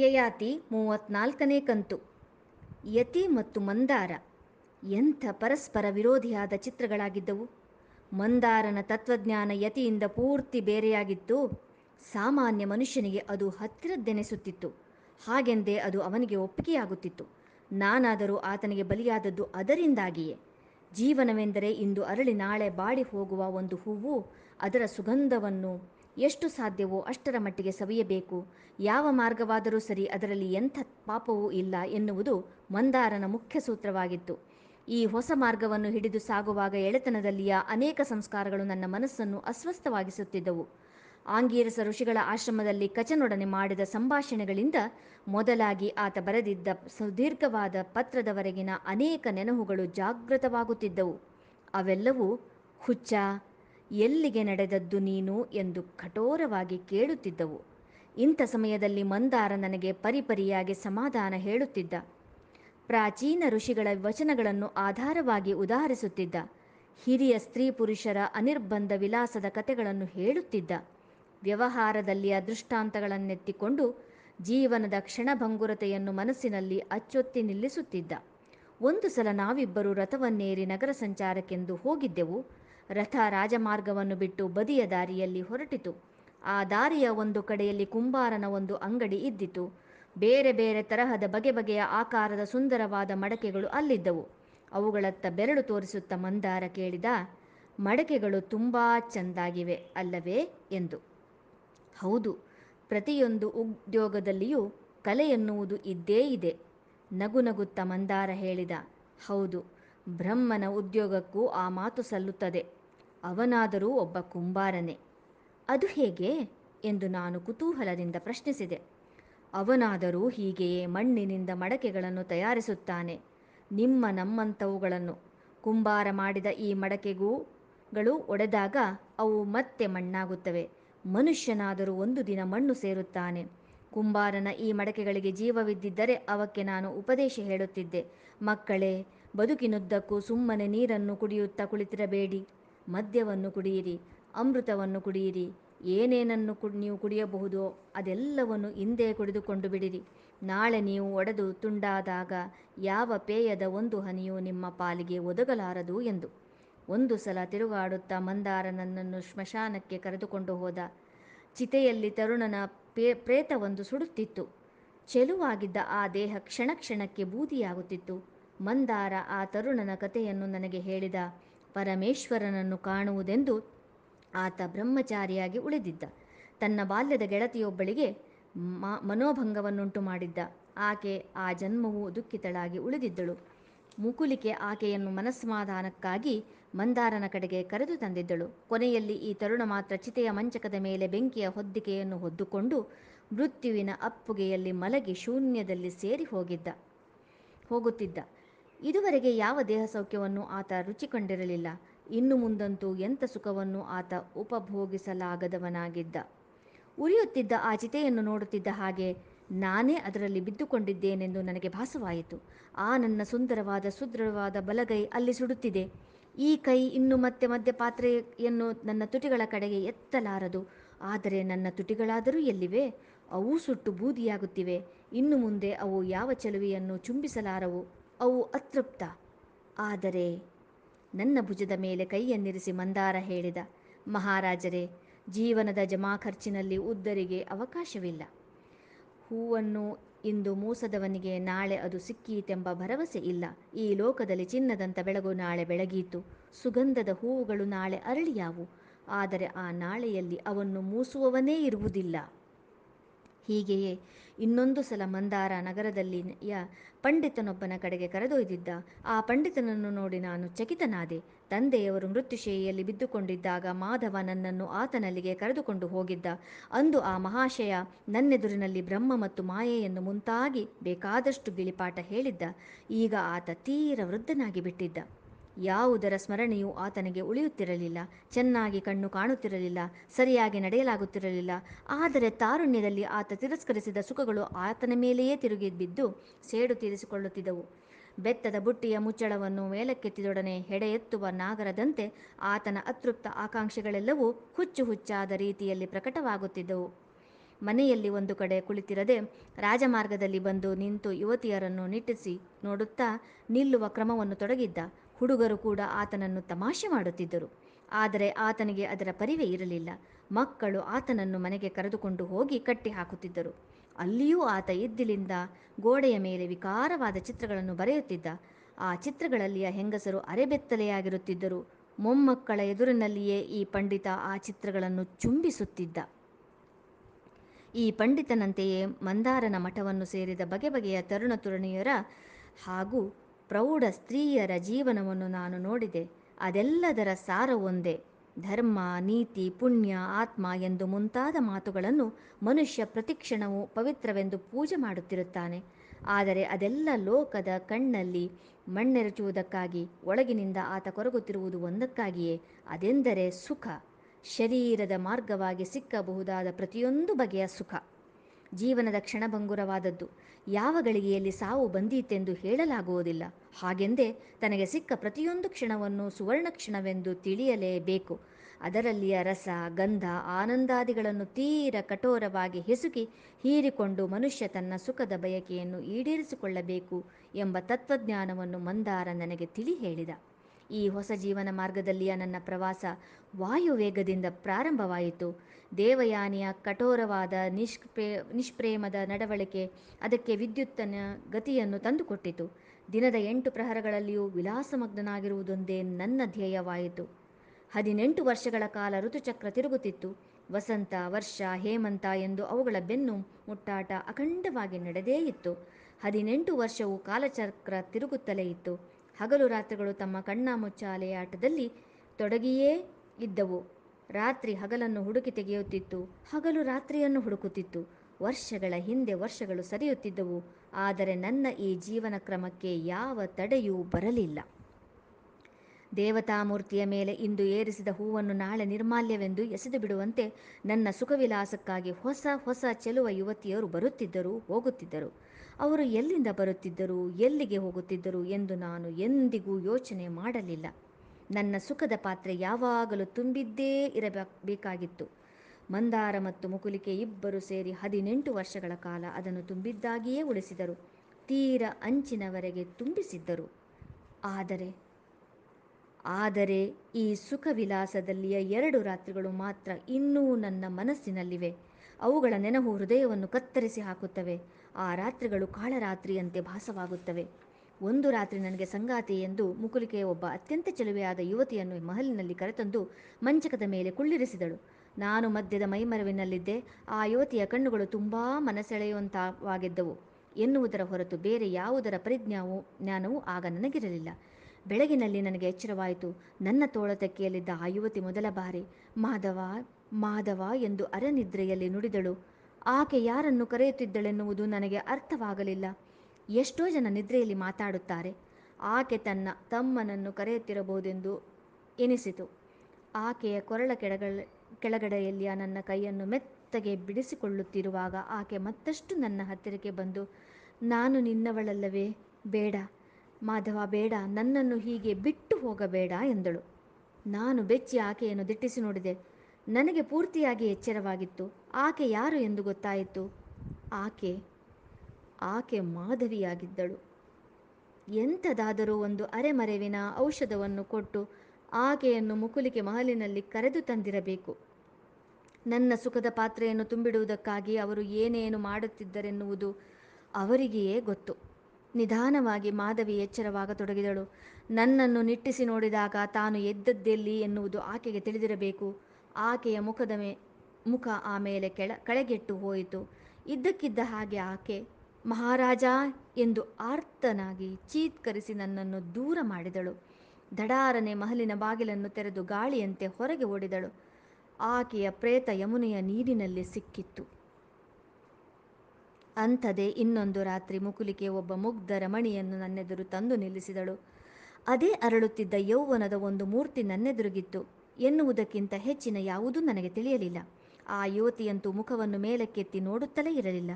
ಯಯಾತಿ ಮೂವತ್ನಾಲ್ಕನೇ ಕಂತು ಯತಿ ಮತ್ತು ಮಂದಾರ ಎಂಥ ಪರಸ್ಪರ ವಿರೋಧಿಯಾದ ಚಿತ್ರಗಳಾಗಿದ್ದವು ಮಂದಾರನ ತತ್ವಜ್ಞಾನ ಯತಿಯಿಂದ ಪೂರ್ತಿ ಬೇರೆಯಾಗಿತ್ತು ಸಾಮಾನ್ಯ ಮನುಷ್ಯನಿಗೆ ಅದು ಹತ್ತಿರದ್ದೆನಿಸುತ್ತಿತ್ತು ಹಾಗೆಂದೇ ಅದು ಅವನಿಗೆ ಒಪ್ಪಿಗೆಯಾಗುತ್ತಿತ್ತು ನಾನಾದರೂ ಆತನಿಗೆ ಬಲಿಯಾದದ್ದು ಅದರಿಂದಾಗಿಯೇ ಜೀವನವೆಂದರೆ ಇಂದು ಅರಳಿ ನಾಳೆ ಬಾಡಿ ಹೋಗುವ ಒಂದು ಹೂವು ಅದರ ಸುಗಂಧವನ್ನು ಎಷ್ಟು ಸಾಧ್ಯವೋ ಅಷ್ಟರ ಮಟ್ಟಿಗೆ ಸವಿಯಬೇಕು ಯಾವ ಮಾರ್ಗವಾದರೂ ಸರಿ ಅದರಲ್ಲಿ ಎಂಥ ಪಾಪವೂ ಇಲ್ಲ ಎನ್ನುವುದು ಮಂದಾರನ ಮುಖ್ಯ ಸೂತ್ರವಾಗಿತ್ತು ಈ ಹೊಸ ಮಾರ್ಗವನ್ನು ಹಿಡಿದು ಸಾಗುವಾಗ ಎಳೆತನದಲ್ಲಿಯ ಅನೇಕ ಸಂಸ್ಕಾರಗಳು ನನ್ನ ಮನಸ್ಸನ್ನು ಅಸ್ವಸ್ಥವಾಗಿಸುತ್ತಿದ್ದವು ಆಂಗೀರಸ ಋಷಿಗಳ ಆಶ್ರಮದಲ್ಲಿ ಕಚನೊಡನೆ ಮಾಡಿದ ಸಂಭಾಷಣೆಗಳಿಂದ ಮೊದಲಾಗಿ ಆತ ಬರೆದಿದ್ದ ಸುದೀರ್ಘವಾದ ಪತ್ರದವರೆಗಿನ ಅನೇಕ ನೆನಹುಗಳು ಜಾಗೃತವಾಗುತ್ತಿದ್ದವು ಅವೆಲ್ಲವೂ ಹುಚ್ಚ ಎಲ್ಲಿಗೆ ನಡೆದದ್ದು ನೀನು ಎಂದು ಕಠೋರವಾಗಿ ಕೇಳುತ್ತಿದ್ದವು ಇಂಥ ಸಮಯದಲ್ಲಿ ಮಂದಾರ ನನಗೆ ಪರಿಪರಿಯಾಗಿ ಸಮಾಧಾನ ಹೇಳುತ್ತಿದ್ದ ಪ್ರಾಚೀನ ಋಷಿಗಳ ವಚನಗಳನ್ನು ಆಧಾರವಾಗಿ ಉದಾಹರಿಸುತ್ತಿದ್ದ ಹಿರಿಯ ಸ್ತ್ರೀ ಪುರುಷರ ಅನಿರ್ಬಂಧ ವಿಲಾಸದ ಕಥೆಗಳನ್ನು ಹೇಳುತ್ತಿದ್ದ ವ್ಯವಹಾರದಲ್ಲಿ ಅದೃಷ್ಟಾಂತಗಳನ್ನೆತ್ತಿಕೊಂಡು ಜೀವನದ ಕ್ಷಣಭಂಗುರತೆಯನ್ನು ಮನಸ್ಸಿನಲ್ಲಿ ಅಚ್ಚೊತ್ತಿ ನಿಲ್ಲಿಸುತ್ತಿದ್ದ ಒಂದು ಸಲ ನಾವಿಬ್ಬರು ರಥವನ್ನೇರಿ ನಗರ ಸಂಚಾರಕ್ಕೆಂದು ಹೋಗಿದ್ದೆವು ರಥ ರಾಜಮಾರ್ಗವನ್ನು ಬಿಟ್ಟು ಬದಿಯ ದಾರಿಯಲ್ಲಿ ಹೊರಟಿತು ಆ ದಾರಿಯ ಒಂದು ಕಡೆಯಲ್ಲಿ ಕುಂಬಾರನ ಒಂದು ಅಂಗಡಿ ಇದ್ದಿತು ಬೇರೆ ಬೇರೆ ತರಹದ ಬಗೆ ಬಗೆಯ ಆಕಾರದ ಸುಂದರವಾದ ಮಡಕೆಗಳು ಅಲ್ಲಿದ್ದವು ಅವುಗಳತ್ತ ಬೆರಳು ತೋರಿಸುತ್ತ ಮಂದಾರ ಕೇಳಿದ ಮಡಕೆಗಳು ತುಂಬಾ ಚೆಂದಾಗಿವೆ ಅಲ್ಲವೇ ಎಂದು ಹೌದು ಪ್ರತಿಯೊಂದು ಉದ್ಯೋಗದಲ್ಲಿಯೂ ಕಲೆ ಎನ್ನುವುದು ಇದ್ದೇ ಇದೆ ನಗು ನಗುತ್ತ ಮಂದಾರ ಹೇಳಿದ ಹೌದು ಬ್ರಹ್ಮನ ಉದ್ಯೋಗಕ್ಕೂ ಆ ಮಾತು ಸಲ್ಲುತ್ತದೆ ಅವನಾದರೂ ಒಬ್ಬ ಕುಂಬಾರನೇ ಅದು ಹೇಗೆ ಎಂದು ನಾನು ಕುತೂಹಲದಿಂದ ಪ್ರಶ್ನಿಸಿದೆ ಅವನಾದರೂ ಹೀಗೆಯೇ ಮಣ್ಣಿನಿಂದ ಮಡಕೆಗಳನ್ನು ತಯಾರಿಸುತ್ತಾನೆ ನಿಮ್ಮ ನಮ್ಮಂಥವುಗಳನ್ನು ಕುಂಬಾರ ಮಾಡಿದ ಈ ಮಡಕೆಗೂಗಳು ಒಡೆದಾಗ ಅವು ಮತ್ತೆ ಮಣ್ಣಾಗುತ್ತವೆ ಮನುಷ್ಯನಾದರೂ ಒಂದು ದಿನ ಮಣ್ಣು ಸೇರುತ್ತಾನೆ ಕುಂಬಾರನ ಈ ಮಡಕೆಗಳಿಗೆ ಜೀವವಿದ್ದಿದ್ದರೆ ಅವಕ್ಕೆ ನಾನು ಉಪದೇಶ ಹೇಳುತ್ತಿದ್ದೆ ಮಕ್ಕಳೇ ಬದುಕಿನುದ್ದಕ್ಕೂ ಸುಮ್ಮನೆ ನೀರನ್ನು ಕುಡಿಯುತ್ತಾ ಕುಳಿತಿರಬೇಡಿ ಮದ್ಯವನ್ನು ಕುಡಿಯಿರಿ ಅಮೃತವನ್ನು ಕುಡಿಯಿರಿ ಏನೇನನ್ನು ಕು ನೀವು ಕುಡಿಯಬಹುದೋ ಅದೆಲ್ಲವನ್ನು ಹಿಂದೆ ಕುಡಿದುಕೊಂಡು ಬಿಡಿರಿ ನಾಳೆ ನೀವು ಒಡೆದು ತುಂಡಾದಾಗ ಯಾವ ಪೇಯದ ಒಂದು ಹನಿಯು ನಿಮ್ಮ ಪಾಲಿಗೆ ಒದಗಲಾರದು ಎಂದು ಒಂದು ಸಲ ತಿರುಗಾಡುತ್ತಾ ಮಂದಾರ ನನ್ನನ್ನು ಸ್ಮಶಾನಕ್ಕೆ ಕರೆದುಕೊಂಡು ಹೋದ ಚಿತೆಯಲ್ಲಿ ತರುಣನ ಪೇ ಪ್ರೇತವೊಂದು ಸುಡುತ್ತಿತ್ತು ಚೆಲುವಾಗಿದ್ದ ಆ ದೇಹ ಕ್ಷಣ ಕ್ಷಣಕ್ಕೆ ಬೂದಿಯಾಗುತ್ತಿತ್ತು ಮಂದಾರ ಆ ತರುಣನ ಕಥೆಯನ್ನು ನನಗೆ ಹೇಳಿದ ಪರಮೇಶ್ವರನನ್ನು ಕಾಣುವುದೆಂದು ಆತ ಬ್ರಹ್ಮಚಾರಿಯಾಗಿ ಉಳಿದಿದ್ದ ತನ್ನ ಬಾಲ್ಯದ ಗೆಳತಿಯೊಬ್ಬಳಿಗೆ ಮ ಮನೋಭಂಗವನ್ನುಂಟು ಮಾಡಿದ್ದ ಆಕೆ ಆ ಜನ್ಮವು ದುಃಖಿತಳಾಗಿ ಉಳಿದಿದ್ದಳು ಮುಕುಲಿಕೆ ಆಕೆಯನ್ನು ಮನಸ್ಸಮಾಧಾನಕ್ಕಾಗಿ ಮಂದಾರನ ಕಡೆಗೆ ಕರೆದು ತಂದಿದ್ದಳು ಕೊನೆಯಲ್ಲಿ ಈ ತರುಣ ಮಾತ್ರ ಚಿತೆಯ ಮಂಚಕದ ಮೇಲೆ ಬೆಂಕಿಯ ಹೊದ್ದಿಕೆಯನ್ನು ಹೊದ್ದುಕೊಂಡು ಮೃತ್ಯುವಿನ ಅಪ್ಪುಗೆಯಲ್ಲಿ ಮಲಗಿ ಶೂನ್ಯದಲ್ಲಿ ಸೇರಿ ಹೋಗಿದ್ದ ಹೋಗುತ್ತಿದ್ದ ಇದುವರೆಗೆ ಯಾವ ದೇಹ ಸೌಖ್ಯವನ್ನು ಆತ ರುಚಿಕೊಂಡಿರಲಿಲ್ಲ ಇನ್ನು ಮುಂದಂತೂ ಎಂಥ ಸುಖವನ್ನು ಆತ ಉಪಭೋಗಿಸಲಾಗದವನಾಗಿದ್ದ ಉರಿಯುತ್ತಿದ್ದ ಆ ಚಿತೆಯನ್ನು ನೋಡುತ್ತಿದ್ದ ಹಾಗೆ ನಾನೇ ಅದರಲ್ಲಿ ಬಿದ್ದುಕೊಂಡಿದ್ದೇನೆಂದು ನನಗೆ ಭಾಸವಾಯಿತು ಆ ನನ್ನ ಸುಂದರವಾದ ಸುದೃಢವಾದ ಬಲಗೈ ಅಲ್ಲಿ ಸುಡುತ್ತಿದೆ ಈ ಕೈ ಇನ್ನು ಮತ್ತೆ ಮದ್ಯ ಪಾತ್ರೆಯನ್ನು ನನ್ನ ತುಟಿಗಳ ಕಡೆಗೆ ಎತ್ತಲಾರದು ಆದರೆ ನನ್ನ ತುಟಿಗಳಾದರೂ ಎಲ್ಲಿವೆ ಅವೂ ಸುಟ್ಟು ಬೂದಿಯಾಗುತ್ತಿವೆ ಇನ್ನು ಮುಂದೆ ಅವು ಯಾವ ಚಲುವೆಯನ್ನು ಚುಂಬಿಸಲಾರವು ಅವು ಅತೃಪ್ತ ಆದರೆ ನನ್ನ ಭುಜದ ಮೇಲೆ ಕೈಯನ್ನಿರಿಸಿ ಮಂದಾರ ಹೇಳಿದ ಮಹಾರಾಜರೇ ಜೀವನದ ಜಮಾ ಖರ್ಚಿನಲ್ಲಿ ಉದ್ದರಿಗೆ ಅವಕಾಶವಿಲ್ಲ ಹೂವನ್ನು ಇಂದು ಮೂಸದವನಿಗೆ ನಾಳೆ ಅದು ಸಿಕ್ಕೀತೆಂಬ ಭರವಸೆ ಇಲ್ಲ ಈ ಲೋಕದಲ್ಲಿ ಚಿನ್ನದಂಥ ಬೆಳಗು ನಾಳೆ ಬೆಳಗೀತು ಸುಗಂಧದ ಹೂವುಗಳು ನಾಳೆ ಅರಳಿಯಾವು ಆದರೆ ಆ ನಾಳೆಯಲ್ಲಿ ಅವನ್ನು ಮೂಸುವವನೇ ಇರುವುದಿಲ್ಲ ಹೀಗೆಯೇ ಇನ್ನೊಂದು ಸಲ ಮಂದಾರ ನಗರದಲ್ಲಿಯ ಪಂಡಿತನೊಬ್ಬನ ಕಡೆಗೆ ಕರೆದೊಯ್ದಿದ್ದ ಆ ಪಂಡಿತನನ್ನು ನೋಡಿ ನಾನು ಚಕಿತನಾದೆ ತಂದೆಯವರು ಮೃತ್ಯುಶೈಯಲ್ಲಿ ಬಿದ್ದುಕೊಂಡಿದ್ದಾಗ ಮಾಧವ ನನ್ನನ್ನು ಆತನಲ್ಲಿಗೆ ಕರೆದುಕೊಂಡು ಹೋಗಿದ್ದ ಅಂದು ಆ ಮಹಾಶಯ ನನ್ನೆದುರಿನಲ್ಲಿ ಬ್ರಹ್ಮ ಮತ್ತು ಮಾಯೆಯನ್ನು ಮುಂತಾಗಿ ಬೇಕಾದಷ್ಟು ಗಿಳಿಪಾಠ ಹೇಳಿದ್ದ ಈಗ ಆತ ತೀರ ವೃದ್ಧನಾಗಿ ಬಿಟ್ಟಿದ್ದ ಯಾವುದರ ಸ್ಮರಣೆಯೂ ಆತನಿಗೆ ಉಳಿಯುತ್ತಿರಲಿಲ್ಲ ಚೆನ್ನಾಗಿ ಕಣ್ಣು ಕಾಣುತ್ತಿರಲಿಲ್ಲ ಸರಿಯಾಗಿ ನಡೆಯಲಾಗುತ್ತಿರಲಿಲ್ಲ ಆದರೆ ತಾರುಣ್ಯದಲ್ಲಿ ಆತ ತಿರಸ್ಕರಿಸಿದ ಸುಖಗಳು ಆತನ ಮೇಲೆಯೇ ತಿರುಗಿ ಬಿದ್ದು ಸೇಡು ತೀರಿಸಿಕೊಳ್ಳುತ್ತಿದ್ದವು ಬೆತ್ತದ ಬುಟ್ಟಿಯ ಮುಚ್ಚಳವನ್ನು ಮೇಲಕ್ಕೆತ್ತಿದೊಡನೆ ಹೆಡೆ ಎತ್ತುವ ನಾಗರದಂತೆ ಆತನ ಅತೃಪ್ತ ಆಕಾಂಕ್ಷೆಗಳೆಲ್ಲವೂ ಹುಚ್ಚು ಹುಚ್ಚಾದ ರೀತಿಯಲ್ಲಿ ಪ್ರಕಟವಾಗುತ್ತಿದ್ದವು ಮನೆಯಲ್ಲಿ ಒಂದು ಕಡೆ ಕುಳಿತಿರದೆ ರಾಜಮಾರ್ಗದಲ್ಲಿ ಬಂದು ನಿಂತು ಯುವತಿಯರನ್ನು ನಿಟ್ಟಿಸಿ ನೋಡುತ್ತಾ ನಿಲ್ಲುವ ಕ್ರಮವನ್ನು ತೊಡಗಿದ್ದ ಹುಡುಗರು ಕೂಡ ಆತನನ್ನು ತಮಾಷೆ ಮಾಡುತ್ತಿದ್ದರು ಆದರೆ ಆತನಿಗೆ ಅದರ ಪರಿವೆ ಇರಲಿಲ್ಲ ಮಕ್ಕಳು ಆತನನ್ನು ಮನೆಗೆ ಕರೆದುಕೊಂಡು ಹೋಗಿ ಕಟ್ಟಿ ಹಾಕುತ್ತಿದ್ದರು ಅಲ್ಲಿಯೂ ಆತ ಇದ್ದಿಲಿಂದ ಗೋಡೆಯ ಮೇಲೆ ವಿಕಾರವಾದ ಚಿತ್ರಗಳನ್ನು ಬರೆಯುತ್ತಿದ್ದ ಆ ಚಿತ್ರಗಳಲ್ಲಿಯ ಹೆಂಗಸರು ಅರೆಬೆತ್ತಲೆಯಾಗಿರುತ್ತಿದ್ದರು ಮೊಮ್ಮಕ್ಕಳ ಎದುರಿನಲ್ಲಿಯೇ ಈ ಪಂಡಿತ ಆ ಚಿತ್ರಗಳನ್ನು ಚುಂಬಿಸುತ್ತಿದ್ದ ಈ ಪಂಡಿತನಂತೆಯೇ ಮಂದಾರನ ಮಠವನ್ನು ಸೇರಿದ ಬಗೆ ಬಗೆಯ ತರುಣ ತರುಣಿಯರ ಹಾಗೂ ಪ್ರೌಢ ಸ್ತ್ರೀಯರ ಜೀವನವನ್ನು ನಾನು ನೋಡಿದೆ ಅದೆಲ್ಲದರ ಸಾರ ಒಂದೇ ಧರ್ಮ ನೀತಿ ಪುಣ್ಯ ಆತ್ಮ ಎಂದು ಮುಂತಾದ ಮಾತುಗಳನ್ನು ಮನುಷ್ಯ ಪ್ರತಿಕ್ಷಣವೂ ಪವಿತ್ರವೆಂದು ಪೂಜೆ ಮಾಡುತ್ತಿರುತ್ತಾನೆ ಆದರೆ ಅದೆಲ್ಲ ಲೋಕದ ಕಣ್ಣಲ್ಲಿ ಮಣ್ಣೆರಚುವುದಕ್ಕಾಗಿ ಒಳಗಿನಿಂದ ಆತ ಕೊರಗುತ್ತಿರುವುದು ಒಂದಕ್ಕಾಗಿಯೇ ಅದೆಂದರೆ ಸುಖ ಶರೀರದ ಮಾರ್ಗವಾಗಿ ಸಿಕ್ಕಬಹುದಾದ ಪ್ರತಿಯೊಂದು ಬಗೆಯ ಸುಖ ಜೀವನದ ಕ್ಷಣಭಂಗುರವಾದದ್ದು ಯಾವ ಗಳಿಗೆಯಲ್ಲಿ ಸಾವು ಬಂದೀತೆಂದು ಹೇಳಲಾಗುವುದಿಲ್ಲ ಹಾಗೆಂದೇ ತನಗೆ ಸಿಕ್ಕ ಪ್ರತಿಯೊಂದು ಕ್ಷಣವನ್ನು ಸುವರ್ಣ ಕ್ಷಣವೆಂದು ತಿಳಿಯಲೇಬೇಕು ಅದರಲ್ಲಿಯ ರಸ ಗಂಧ ಆನಂದಾದಿಗಳನ್ನು ತೀರ ಕಠೋರವಾಗಿ ಹೆಸುಕಿ ಹೀರಿಕೊಂಡು ಮನುಷ್ಯ ತನ್ನ ಸುಖದ ಬಯಕೆಯನ್ನು ಈಡೇರಿಸಿಕೊಳ್ಳಬೇಕು ಎಂಬ ತತ್ವಜ್ಞಾನವನ್ನು ಮಂದಾರ ನನಗೆ ತಿಳಿ ಹೇಳಿದ ಈ ಹೊಸ ಜೀವನ ಮಾರ್ಗದಲ್ಲಿಯ ನನ್ನ ಪ್ರವಾಸ ವಾಯುವೇಗದಿಂದ ಪ್ರಾರಂಭವಾಯಿತು ದೇವಯಾನಿಯ ಕಠೋರವಾದ ನಿಷ್ಪ್ರೇ ನಿಷ್ಪ್ರೇಮದ ನಡವಳಿಕೆ ಅದಕ್ಕೆ ವಿದ್ಯುತ್ತನ ಗತಿಯನ್ನು ತಂದುಕೊಟ್ಟಿತು ದಿನದ ಎಂಟು ಪ್ರಹರಗಳಲ್ಲಿಯೂ ವಿಲಾಸಮಗ್ನಾಗಿರುವುದೊಂದೇ ನನ್ನ ಧ್ಯೇಯವಾಯಿತು ಹದಿನೆಂಟು ವರ್ಷಗಳ ಕಾಲ ಋತುಚಕ್ರ ತಿರುಗುತ್ತಿತ್ತು ವಸಂತ ವರ್ಷ ಹೇಮಂತ ಎಂದು ಅವುಗಳ ಬೆನ್ನು ಮುಟ್ಟಾಟ ಅಖಂಡವಾಗಿ ನಡೆದೇ ಇತ್ತು ಹದಿನೆಂಟು ವರ್ಷವು ಕಾಲಚಕ್ರ ತಿರುಗುತ್ತಲೇ ಇತ್ತು ಹಗಲು ರಾತ್ರಿಗಳು ತಮ್ಮ ಕಣ್ಣ ಮುಚ್ಚಾಲೆಯಾಟದಲ್ಲಿ ತೊಡಗಿಯೇ ಇದ್ದವು ರಾತ್ರಿ ಹಗಲನ್ನು ಹುಡುಕಿ ತೆಗೆಯುತ್ತಿತ್ತು ಹಗಲು ರಾತ್ರಿಯನ್ನು ಹುಡುಕುತ್ತಿತ್ತು ವರ್ಷಗಳ ಹಿಂದೆ ವರ್ಷಗಳು ಸರಿಯುತ್ತಿದ್ದವು ಆದರೆ ನನ್ನ ಈ ಜೀವನ ಕ್ರಮಕ್ಕೆ ಯಾವ ತಡೆಯೂ ಬರಲಿಲ್ಲ ದೇವತಾಮೂರ್ತಿಯ ಮೇಲೆ ಇಂದು ಏರಿಸಿದ ಹೂವನ್ನು ನಾಳೆ ನಿರ್ಮಾಲ್ಯವೆಂದು ಎಸೆದು ಬಿಡುವಂತೆ ನನ್ನ ಸುಖವಿಲಾಸಕ್ಕಾಗಿ ಹೊಸ ಹೊಸ ಚೆಲುವ ಯುವತಿಯರು ಬರುತ್ತಿದ್ದರು ಹೋಗುತ್ತಿದ್ದರು ಅವರು ಎಲ್ಲಿಂದ ಬರುತ್ತಿದ್ದರು ಎಲ್ಲಿಗೆ ಹೋಗುತ್ತಿದ್ದರು ಎಂದು ನಾನು ಎಂದಿಗೂ ಯೋಚನೆ ಮಾಡಲಿಲ್ಲ ನನ್ನ ಸುಖದ ಪಾತ್ರೆ ಯಾವಾಗಲೂ ತುಂಬಿದ್ದೇ ಇರಬೇಕಾಗಿತ್ತು ಮಂದಾರ ಮತ್ತು ಮುಕುಲಿಕೆ ಇಬ್ಬರು ಸೇರಿ ಹದಿನೆಂಟು ವರ್ಷಗಳ ಕಾಲ ಅದನ್ನು ತುಂಬಿದ್ದಾಗಿಯೇ ಉಳಿಸಿದರು ತೀರ ಅಂಚಿನವರೆಗೆ ತುಂಬಿಸಿದ್ದರು ಆದರೆ ಆದರೆ ಈ ಸುಖ ವಿಲಾಸದಲ್ಲಿಯ ಎರಡು ರಾತ್ರಿಗಳು ಮಾತ್ರ ಇನ್ನೂ ನನ್ನ ಮನಸ್ಸಿನಲ್ಲಿವೆ ಅವುಗಳ ನೆನಹು ಹೃದಯವನ್ನು ಕತ್ತರಿಸಿ ಹಾಕುತ್ತವೆ ಆ ರಾತ್ರಿಗಳು ಕಾಳರಾತ್ರಿಯಂತೆ ಭಾಸವಾಗುತ್ತವೆ ಒಂದು ರಾತ್ರಿ ನನಗೆ ಸಂಗಾತಿ ಎಂದು ಮುಕುಲಿಕೆಯ ಒಬ್ಬ ಅತ್ಯಂತ ಚೆಲುವೆಯಾದ ಯುವತಿಯನ್ನು ಮಹಲಿನಲ್ಲಿ ಕರೆತಂದು ಮಂಚಕದ ಮೇಲೆ ಕುಳ್ಳಿರಿಸಿದಳು ನಾನು ಮಧ್ಯದ ಮೈಮರವಿನಲ್ಲಿದ್ದೆ ಆ ಯುವತಿಯ ಕಣ್ಣುಗಳು ತುಂಬಾ ಮನಸೆಳೆಯುವಂತವಾಗಿದ್ದವು ಎನ್ನುವುದರ ಹೊರತು ಬೇರೆ ಯಾವುದರ ಪರಿಜ್ಞಾವು ಜ್ಞಾನವೂ ಆಗ ನನಗಿರಲಿಲ್ಲ ಬೆಳಗಿನಲ್ಲಿ ನನಗೆ ಎಚ್ಚರವಾಯಿತು ನನ್ನ ತೋಳತಕ್ಕೆಯಲ್ಲಿದ್ದ ಆ ಯುವತಿ ಮೊದಲ ಬಾರಿ ಮಾಧವ ಮಾಧವ ಎಂದು ಅರನಿದ್ರೆಯಲ್ಲಿ ನುಡಿದಳು ಆಕೆ ಯಾರನ್ನು ಕರೆಯುತ್ತಿದ್ದಳೆನ್ನುವುದು ನನಗೆ ಅರ್ಥವಾಗಲಿಲ್ಲ ಎಷ್ಟೋ ಜನ ನಿದ್ರೆಯಲ್ಲಿ ಮಾತಾಡುತ್ತಾರೆ ಆಕೆ ತನ್ನ ತಮ್ಮನನ್ನು ಕರೆಯುತ್ತಿರಬಹುದೆಂದು ಎನಿಸಿತು ಆಕೆಯ ಕೊರಳ ಕೆಳಗ ಕೆಳಗಡೆಯಲ್ಲಿಯ ನನ್ನ ಕೈಯನ್ನು ಮೆತ್ತಗೆ ಬಿಡಿಸಿಕೊಳ್ಳುತ್ತಿರುವಾಗ ಆಕೆ ಮತ್ತಷ್ಟು ನನ್ನ ಹತ್ತಿರಕ್ಕೆ ಬಂದು ನಾನು ನಿನ್ನವಳಲ್ಲವೇ ಬೇಡ ಮಾಧವ ಬೇಡ ನನ್ನನ್ನು ಹೀಗೆ ಬಿಟ್ಟು ಹೋಗಬೇಡ ಎಂದಳು ನಾನು ಬೆಚ್ಚಿ ಆಕೆಯನ್ನು ದಿಟ್ಟಿಸಿ ನೋಡಿದೆ ನನಗೆ ಪೂರ್ತಿಯಾಗಿ ಎಚ್ಚರವಾಗಿತ್ತು ಆಕೆ ಯಾರು ಎಂದು ಗೊತ್ತಾಯಿತು ಆಕೆ ಆಕೆ ಮಾಧವಿಯಾಗಿದ್ದಳು ಎಂಥದಾದರೂ ಒಂದು ಅರೆಮರೆವಿನ ಔಷಧವನ್ನು ಕೊಟ್ಟು ಆಕೆಯನ್ನು ಮುಕುಲಿಕೆ ಮಹಲಿನಲ್ಲಿ ಕರೆದು ತಂದಿರಬೇಕು ನನ್ನ ಸುಖದ ಪಾತ್ರೆಯನ್ನು ತುಂಬಿಡುವುದಕ್ಕಾಗಿ ಅವರು ಏನೇನು ಮಾಡುತ್ತಿದ್ದರೆನ್ನುವುದು ಅವರಿಗೆಯೇ ಗೊತ್ತು ನಿಧಾನವಾಗಿ ಮಾಧವಿ ಎಚ್ಚರವಾಗತೊಡಗಿದಳು ನನ್ನನ್ನು ನಿಟ್ಟಿಸಿ ನೋಡಿದಾಗ ತಾನು ಎದ್ದದ್ದೆಲ್ಲಿ ಎನ್ನುವುದು ಆಕೆಗೆ ತಿಳಿದಿರಬೇಕು ಆಕೆಯ ಮುಖದ ಮೇ ಮುಖ ಆಮೇಲೆ ಕೆಳ ಕಳೆಗೆಟ್ಟು ಹೋಯಿತು ಇದ್ದಕ್ಕಿದ್ದ ಹಾಗೆ ಆಕೆ ಮಹಾರಾಜ ಎಂದು ಆರ್ತನಾಗಿ ಚೀತ್ಕರಿಸಿ ನನ್ನನ್ನು ದೂರ ಮಾಡಿದಳು ದಡಾರನೆ ಮಹಲಿನ ಬಾಗಿಲನ್ನು ತೆರೆದು ಗಾಳಿಯಂತೆ ಹೊರಗೆ ಓಡಿದಳು ಆಕೆಯ ಪ್ರೇತ ಯಮುನೆಯ ನೀರಿನಲ್ಲಿ ಸಿಕ್ಕಿತ್ತು ಅಂಥದೇ ಇನ್ನೊಂದು ರಾತ್ರಿ ಮುಕುಲಿಕೆ ಒಬ್ಬ ಮುಗ್ಧ ರಮಣಿಯನ್ನು ನನ್ನೆದುರು ತಂದು ನಿಲ್ಲಿಸಿದಳು ಅದೇ ಅರಳುತ್ತಿದ್ದ ಯೌವನದ ಒಂದು ಮೂರ್ತಿ ನನ್ನೆದುರುಗಿತ್ತು ಎನ್ನುವುದಕ್ಕಿಂತ ಹೆಚ್ಚಿನ ಯಾವುದೂ ನನಗೆ ತಿಳಿಯಲಿಲ್ಲ ಆ ಯುವತಿಯಂತೂ ಮುಖವನ್ನು ಮೇಲಕ್ಕೆತ್ತಿ ನೋಡುತ್ತಲೇ ಇರಲಿಲ್ಲ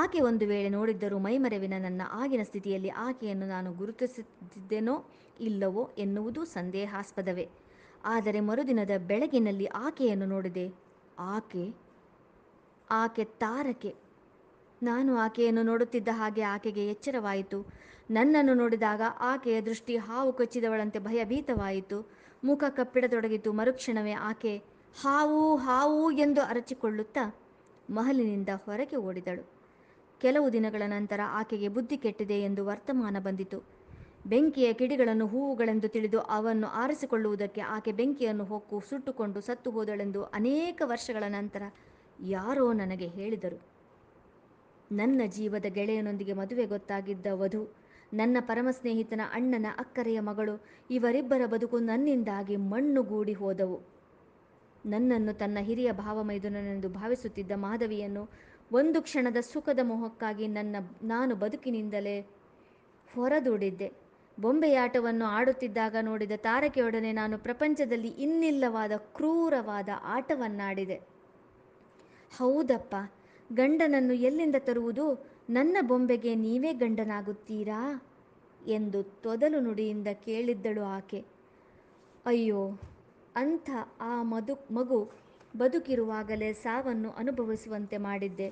ಆಕೆ ಒಂದು ವೇಳೆ ನೋಡಿದ್ದರೂ ಮೈಮರೆವಿನ ನನ್ನ ಆಗಿನ ಸ್ಥಿತಿಯಲ್ಲಿ ಆಕೆಯನ್ನು ನಾನು ಗುರುತಿಸುತ್ತಿದ್ದೇನೋ ಇಲ್ಲವೋ ಎನ್ನುವುದು ಸಂದೇಹಾಸ್ಪದವೇ ಆದರೆ ಮರುದಿನದ ಬೆಳಗಿನಲ್ಲಿ ಆಕೆಯನ್ನು ನೋಡಿದೆ ಆಕೆ ಆಕೆ ತಾರಕೆ ನಾನು ಆಕೆಯನ್ನು ನೋಡುತ್ತಿದ್ದ ಹಾಗೆ ಆಕೆಗೆ ಎಚ್ಚರವಾಯಿತು ನನ್ನನ್ನು ನೋಡಿದಾಗ ಆಕೆಯ ದೃಷ್ಟಿ ಹಾವು ಕೊಚ್ಚಿದವಳಂತೆ ಭಯಭೀತವಾಯಿತು ಮುಖ ಕಪ್ಪಿಡತೊಡಗಿತು ಮರುಕ್ಷಣವೇ ಆಕೆ ಹಾವು ಹಾವು ಎಂದು ಅರಚಿಕೊಳ್ಳುತ್ತಾ ಮಹಲಿನಿಂದ ಹೊರಗೆ ಓಡಿದಳು ಕೆಲವು ದಿನಗಳ ನಂತರ ಆಕೆಗೆ ಬುದ್ಧಿ ಕೆಟ್ಟಿದೆ ಎಂದು ವರ್ತಮಾನ ಬಂದಿತು ಬೆಂಕಿಯ ಕಿಡಿಗಳನ್ನು ಹೂವುಗಳೆಂದು ತಿಳಿದು ಅವನ್ನು ಆರಿಸಿಕೊಳ್ಳುವುದಕ್ಕೆ ಆಕೆ ಬೆಂಕಿಯನ್ನು ಹೊಕ್ಕು ಸುಟ್ಟುಕೊಂಡು ಸತ್ತು ಹೋದಳೆಂದು ಅನೇಕ ವರ್ಷಗಳ ನಂತರ ಯಾರೋ ನನಗೆ ಹೇಳಿದರು ನನ್ನ ಜೀವದ ಗೆಳೆಯನೊಂದಿಗೆ ಮದುವೆ ಗೊತ್ತಾಗಿದ್ದ ವಧು ನನ್ನ ಪರಮ ಸ್ನೇಹಿತನ ಅಣ್ಣನ ಅಕ್ಕರೆಯ ಮಗಳು ಇವರಿಬ್ಬರ ಬದುಕು ನನ್ನಿಂದಾಗಿ ಮಣ್ಣುಗೂಡಿ ಹೋದವು ನನ್ನನ್ನು ತನ್ನ ಹಿರಿಯ ಭಾವ ಮೈದುನನೆಂದು ಭಾವಿಸುತ್ತಿದ್ದ ಮಾಧವಿಯನ್ನು ಒಂದು ಕ್ಷಣದ ಸುಖದ ಮೋಹಕ್ಕಾಗಿ ನನ್ನ ನಾನು ಬದುಕಿನಿಂದಲೇ ಹೊರದೂಡಿದ್ದೆ ಬೊಂಬೆಯಾಟವನ್ನು ಆಡುತ್ತಿದ್ದಾಗ ನೋಡಿದ ತಾರಕೆಯೊಡನೆ ನಾನು ಪ್ರಪಂಚದಲ್ಲಿ ಇನ್ನಿಲ್ಲವಾದ ಕ್ರೂರವಾದ ಆಟವನ್ನಾಡಿದೆ ಹೌದಪ್ಪ ಗಂಡನನ್ನು ಎಲ್ಲಿಂದ ತರುವುದು ನನ್ನ ಬೊಂಬೆಗೆ ನೀವೇ ಗಂಡನಾಗುತ್ತೀರಾ ಎಂದು ತೊದಲು ನುಡಿಯಿಂದ ಕೇಳಿದ್ದಳು ಆಕೆ ಅಯ್ಯೋ ಅಂಥ ಆ ಮಧು ಮಗು ಬದುಕಿರುವಾಗಲೇ ಸಾವನ್ನು ಅನುಭವಿಸುವಂತೆ ಮಾಡಿದ್ದೆ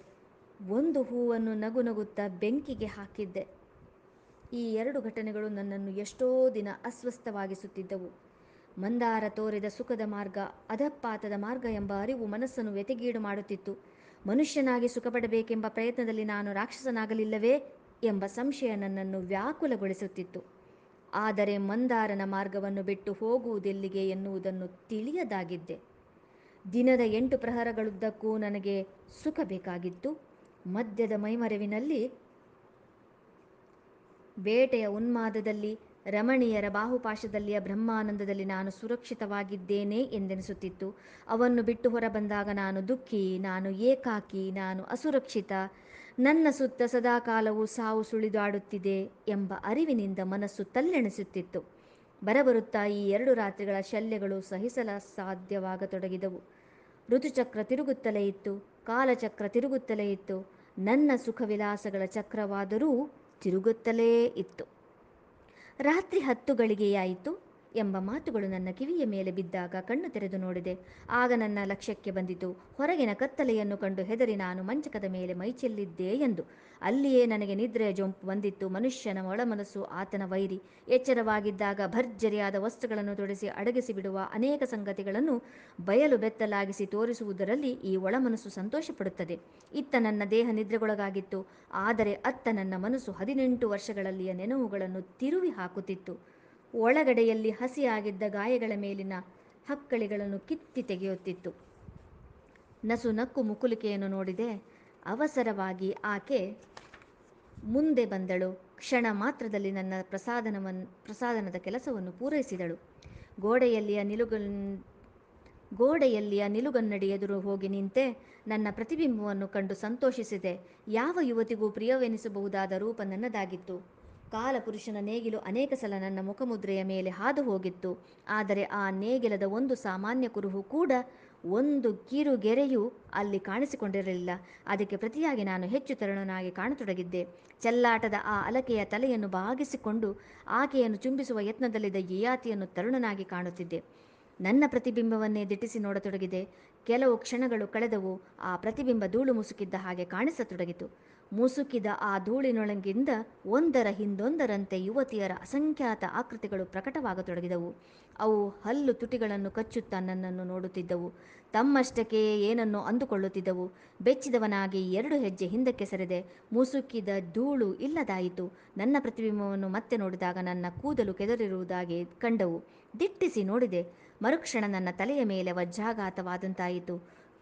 ಒಂದು ಹೂವನ್ನು ನಗು ನಗುತ್ತಾ ಬೆಂಕಿಗೆ ಹಾಕಿದ್ದೆ ಈ ಎರಡು ಘಟನೆಗಳು ನನ್ನನ್ನು ಎಷ್ಟೋ ದಿನ ಅಸ್ವಸ್ಥವಾಗಿಸುತ್ತಿದ್ದವು ಮಂದಾರ ತೋರಿದ ಸುಖದ ಮಾರ್ಗ ಅಧಪಾತದ ಮಾರ್ಗ ಎಂಬ ಅರಿವು ಮನಸ್ಸನ್ನು ವ್ಯತಿಗೀಡು ಮಾಡುತ್ತಿತ್ತು ಮನುಷ್ಯನಾಗಿ ಸುಖಪಡಬೇಕೆಂಬ ಪ್ರಯತ್ನದಲ್ಲಿ ನಾನು ರಾಕ್ಷಸನಾಗಲಿಲ್ಲವೇ ಎಂಬ ಸಂಶಯ ನನ್ನನ್ನು ವ್ಯಾಕುಲಗೊಳಿಸುತ್ತಿತ್ತು ಆದರೆ ಮಂದಾರನ ಮಾರ್ಗವನ್ನು ಬಿಟ್ಟು ಹೋಗುವುದೆಲ್ಲಿಗೆ ಎನ್ನುವುದನ್ನು ತಿಳಿಯದಾಗಿದ್ದೆ ದಿನದ ಎಂಟು ಪ್ರಹರಗಳುದ್ದಕ್ಕೂ ನನಗೆ ಸುಖ ಬೇಕಾಗಿತ್ತು ಮದ್ಯದ ಮೈಮರವಿನಲ್ಲಿ ಬೇಟೆಯ ಉನ್ಮಾದದಲ್ಲಿ ರಮಣೀಯರ ಬಾಹುಪಾಶದಲ್ಲಿಯ ಬ್ರಹ್ಮಾನಂದದಲ್ಲಿ ನಾನು ಸುರಕ್ಷಿತವಾಗಿದ್ದೇನೆ ಎಂದೆನಿಸುತ್ತಿತ್ತು ಅವನ್ನು ಬಿಟ್ಟು ಹೊರಬಂದಾಗ ನಾನು ದುಃಖಿ ನಾನು ಏಕಾಕಿ ನಾನು ಅಸುರಕ್ಷಿತ ನನ್ನ ಸುತ್ತ ಸದಾಕಾಲವೂ ಸಾವು ಸುಳಿದಾಡುತ್ತಿದೆ ಎಂಬ ಅರಿವಿನಿಂದ ಮನಸ್ಸು ತಲ್ಲೆಣಿಸುತ್ತಿತ್ತು ಬರಬರುತ್ತಾ ಈ ಎರಡು ರಾತ್ರಿಗಳ ಶಲ್ಯಗಳು ಸಹಿಸಲ ಸಾಧ್ಯವಾಗತೊಡಗಿದವು ಋತುಚಕ್ರ ತಿರುಗುತ್ತಲೇ ಇತ್ತು ಕಾಲಚಕ್ರ ತಿರುಗುತ್ತಲೇ ಇತ್ತು ನನ್ನ ಸುಖವಿಲಾಸಗಳ ಚಕ್ರವಾದರೂ ತಿರುಗುತ್ತಲೇ ಇತ್ತು ರಾತ್ರಿ ಹತ್ತು ಗಳಿಗೆಯಾಯಿತು ಎಂಬ ಮಾತುಗಳು ನನ್ನ ಕಿವಿಯ ಮೇಲೆ ಬಿದ್ದಾಗ ಕಣ್ಣು ತೆರೆದು ನೋಡಿದೆ ಆಗ ನನ್ನ ಲಕ್ಷ್ಯಕ್ಕೆ ಬಂದಿತು ಹೊರಗಿನ ಕತ್ತಲೆಯನ್ನು ಕಂಡು ಹೆದರಿ ನಾನು ಮಂಚಕದ ಮೇಲೆ ಮೈಚೆಲ್ಲಿದ್ದೆ ಎಂದು ಅಲ್ಲಿಯೇ ನನಗೆ ನಿದ್ರೆಯ ಜೊಂಪು ಬಂದಿತ್ತು ಮನುಷ್ಯನ ಒಳಮನಸ್ಸು ಆತನ ವೈರಿ ಎಚ್ಚರವಾಗಿದ್ದಾಗ ಭರ್ಜರಿಯಾದ ವಸ್ತುಗಳನ್ನು ತೊಡಿಸಿ ಅಡಗಿಸಿ ಬಿಡುವ ಅನೇಕ ಸಂಗತಿಗಳನ್ನು ಬಯಲು ಬೆತ್ತಲಾಗಿಸಿ ತೋರಿಸುವುದರಲ್ಲಿ ಈ ಒಳಮನಸ್ಸು ಸಂತೋಷಪಡುತ್ತದೆ ಇತ್ತ ನನ್ನ ದೇಹ ನಿದ್ರೆಗೊಳಗಾಗಿತ್ತು ಆದರೆ ಅತ್ತ ನನ್ನ ಮನಸ್ಸು ಹದಿನೆಂಟು ವರ್ಷಗಳಲ್ಲಿಯ ನೆನವುಗಳನ್ನು ತಿರುವಿ ಹಾಕುತ್ತಿತ್ತು ಒಳಗಡೆಯಲ್ಲಿ ಹಸಿಯಾಗಿದ್ದ ಗಾಯಗಳ ಮೇಲಿನ ಹಕ್ಕಳಿಗಳನ್ನು ಕಿತ್ತಿ ತೆಗೆಯುತ್ತಿತ್ತು ನಸು ನಕ್ಕು ಮುಕುಲಿಕೆಯನ್ನು ನೋಡಿದೆ ಅವಸರವಾಗಿ ಆಕೆ ಮುಂದೆ ಬಂದಳು ಕ್ಷಣ ಮಾತ್ರದಲ್ಲಿ ನನ್ನ ಪ್ರಸಾದನವನ್ನು ಪ್ರಸಾದನದ ಕೆಲಸವನ್ನು ಪೂರೈಸಿದಳು ಗೋಡೆಯಲ್ಲಿಯ ನಿಲುಗನ್ ಗೋಡೆಯಲ್ಲಿಯ ನಿಲುಗನ್ನಡಿ ಎದುರು ಹೋಗಿ ನಿಂತೆ ನನ್ನ ಪ್ರತಿಬಿಂಬವನ್ನು ಕಂಡು ಸಂತೋಷಿಸಿದೆ ಯಾವ ಯುವತಿಗೂ ಪ್ರಿಯವೆನಿಸಬಹುದಾದ ರೂಪ ನನ್ನದಾಗಿತ್ತು ಕಾಲಪುರುಷನ ನೇಗಿಲು ಅನೇಕ ಸಲ ನನ್ನ ಮುಖಮುದ್ರೆಯ ಮೇಲೆ ಹಾದು ಹೋಗಿತ್ತು ಆದರೆ ಆ ನೇಗಿಲದ ಒಂದು ಸಾಮಾನ್ಯ ಕುರುಹು ಕೂಡ ಒಂದು ಕಿರುಗೆರೆಯೂ ಅಲ್ಲಿ ಕಾಣಿಸಿಕೊಂಡಿರಲಿಲ್ಲ ಅದಕ್ಕೆ ಪ್ರತಿಯಾಗಿ ನಾನು ಹೆಚ್ಚು ತರುಣನಾಗಿ ಕಾಣತೊಡಗಿದ್ದೆ ಚೆಲ್ಲಾಟದ ಆ ಅಲಕೆಯ ತಲೆಯನ್ನು ಬಾಗಿಸಿಕೊಂಡು ಆಕೆಯನ್ನು ಚುಂಬಿಸುವ ಯತ್ನದಲ್ಲಿದ್ದ ಯಯಾತಿಯನ್ನು ತರುಣನಾಗಿ ಕಾಣುತ್ತಿದ್ದೆ ನನ್ನ ಪ್ರತಿಬಿಂಬವನ್ನೇ ದಿಟ್ಟಿಸಿ ನೋಡತೊಡಗಿದೆ ಕೆಲವು ಕ್ಷಣಗಳು ಕಳೆದವು ಆ ಪ್ರತಿಬಿಂಬ ಧೂಳು ಮುಸುಕಿದ್ದ ಹಾಗೆ ಕಾಣಿಸತೊಡಗಿತು ಮುಸುಕಿದ ಆ ಧೂಳಿನೊಳಗಿಂದ ಒಂದರ ಹಿಂದೊಂದರಂತೆ ಯುವತಿಯರ ಅಸಂಖ್ಯಾತ ಆಕೃತಿಗಳು ಪ್ರಕಟವಾಗತೊಡಗಿದವು ಅವು ಹಲ್ಲು ತುಟಿಗಳನ್ನು ಕಚ್ಚುತ್ತಾ ನನ್ನನ್ನು ನೋಡುತ್ತಿದ್ದವು ತಮ್ಮಷ್ಟಕ್ಕೆ ಏನನ್ನೋ ಅಂದುಕೊಳ್ಳುತ್ತಿದ್ದವು ಬೆಚ್ಚಿದವನಾಗಿ ಎರಡು ಹೆಜ್ಜೆ ಹಿಂದಕ್ಕೆ ಸರಿದೆ ಮುಸುಕಿದ ಧೂಳು ಇಲ್ಲದಾಯಿತು ನನ್ನ ಪ್ರತಿಬಿಂಬವನ್ನು ಮತ್ತೆ ನೋಡಿದಾಗ ನನ್ನ ಕೂದಲು ಕೆದರಿರುವುದಾಗಿ ಕಂಡವು ದಿಟ್ಟಿಸಿ ನೋಡಿದೆ ಮರುಕ್ಷಣ ನನ್ನ ತಲೆಯ ಮೇಲೆ ವಜ್ರಾಘಾತವಾದಂತಾಯಿತು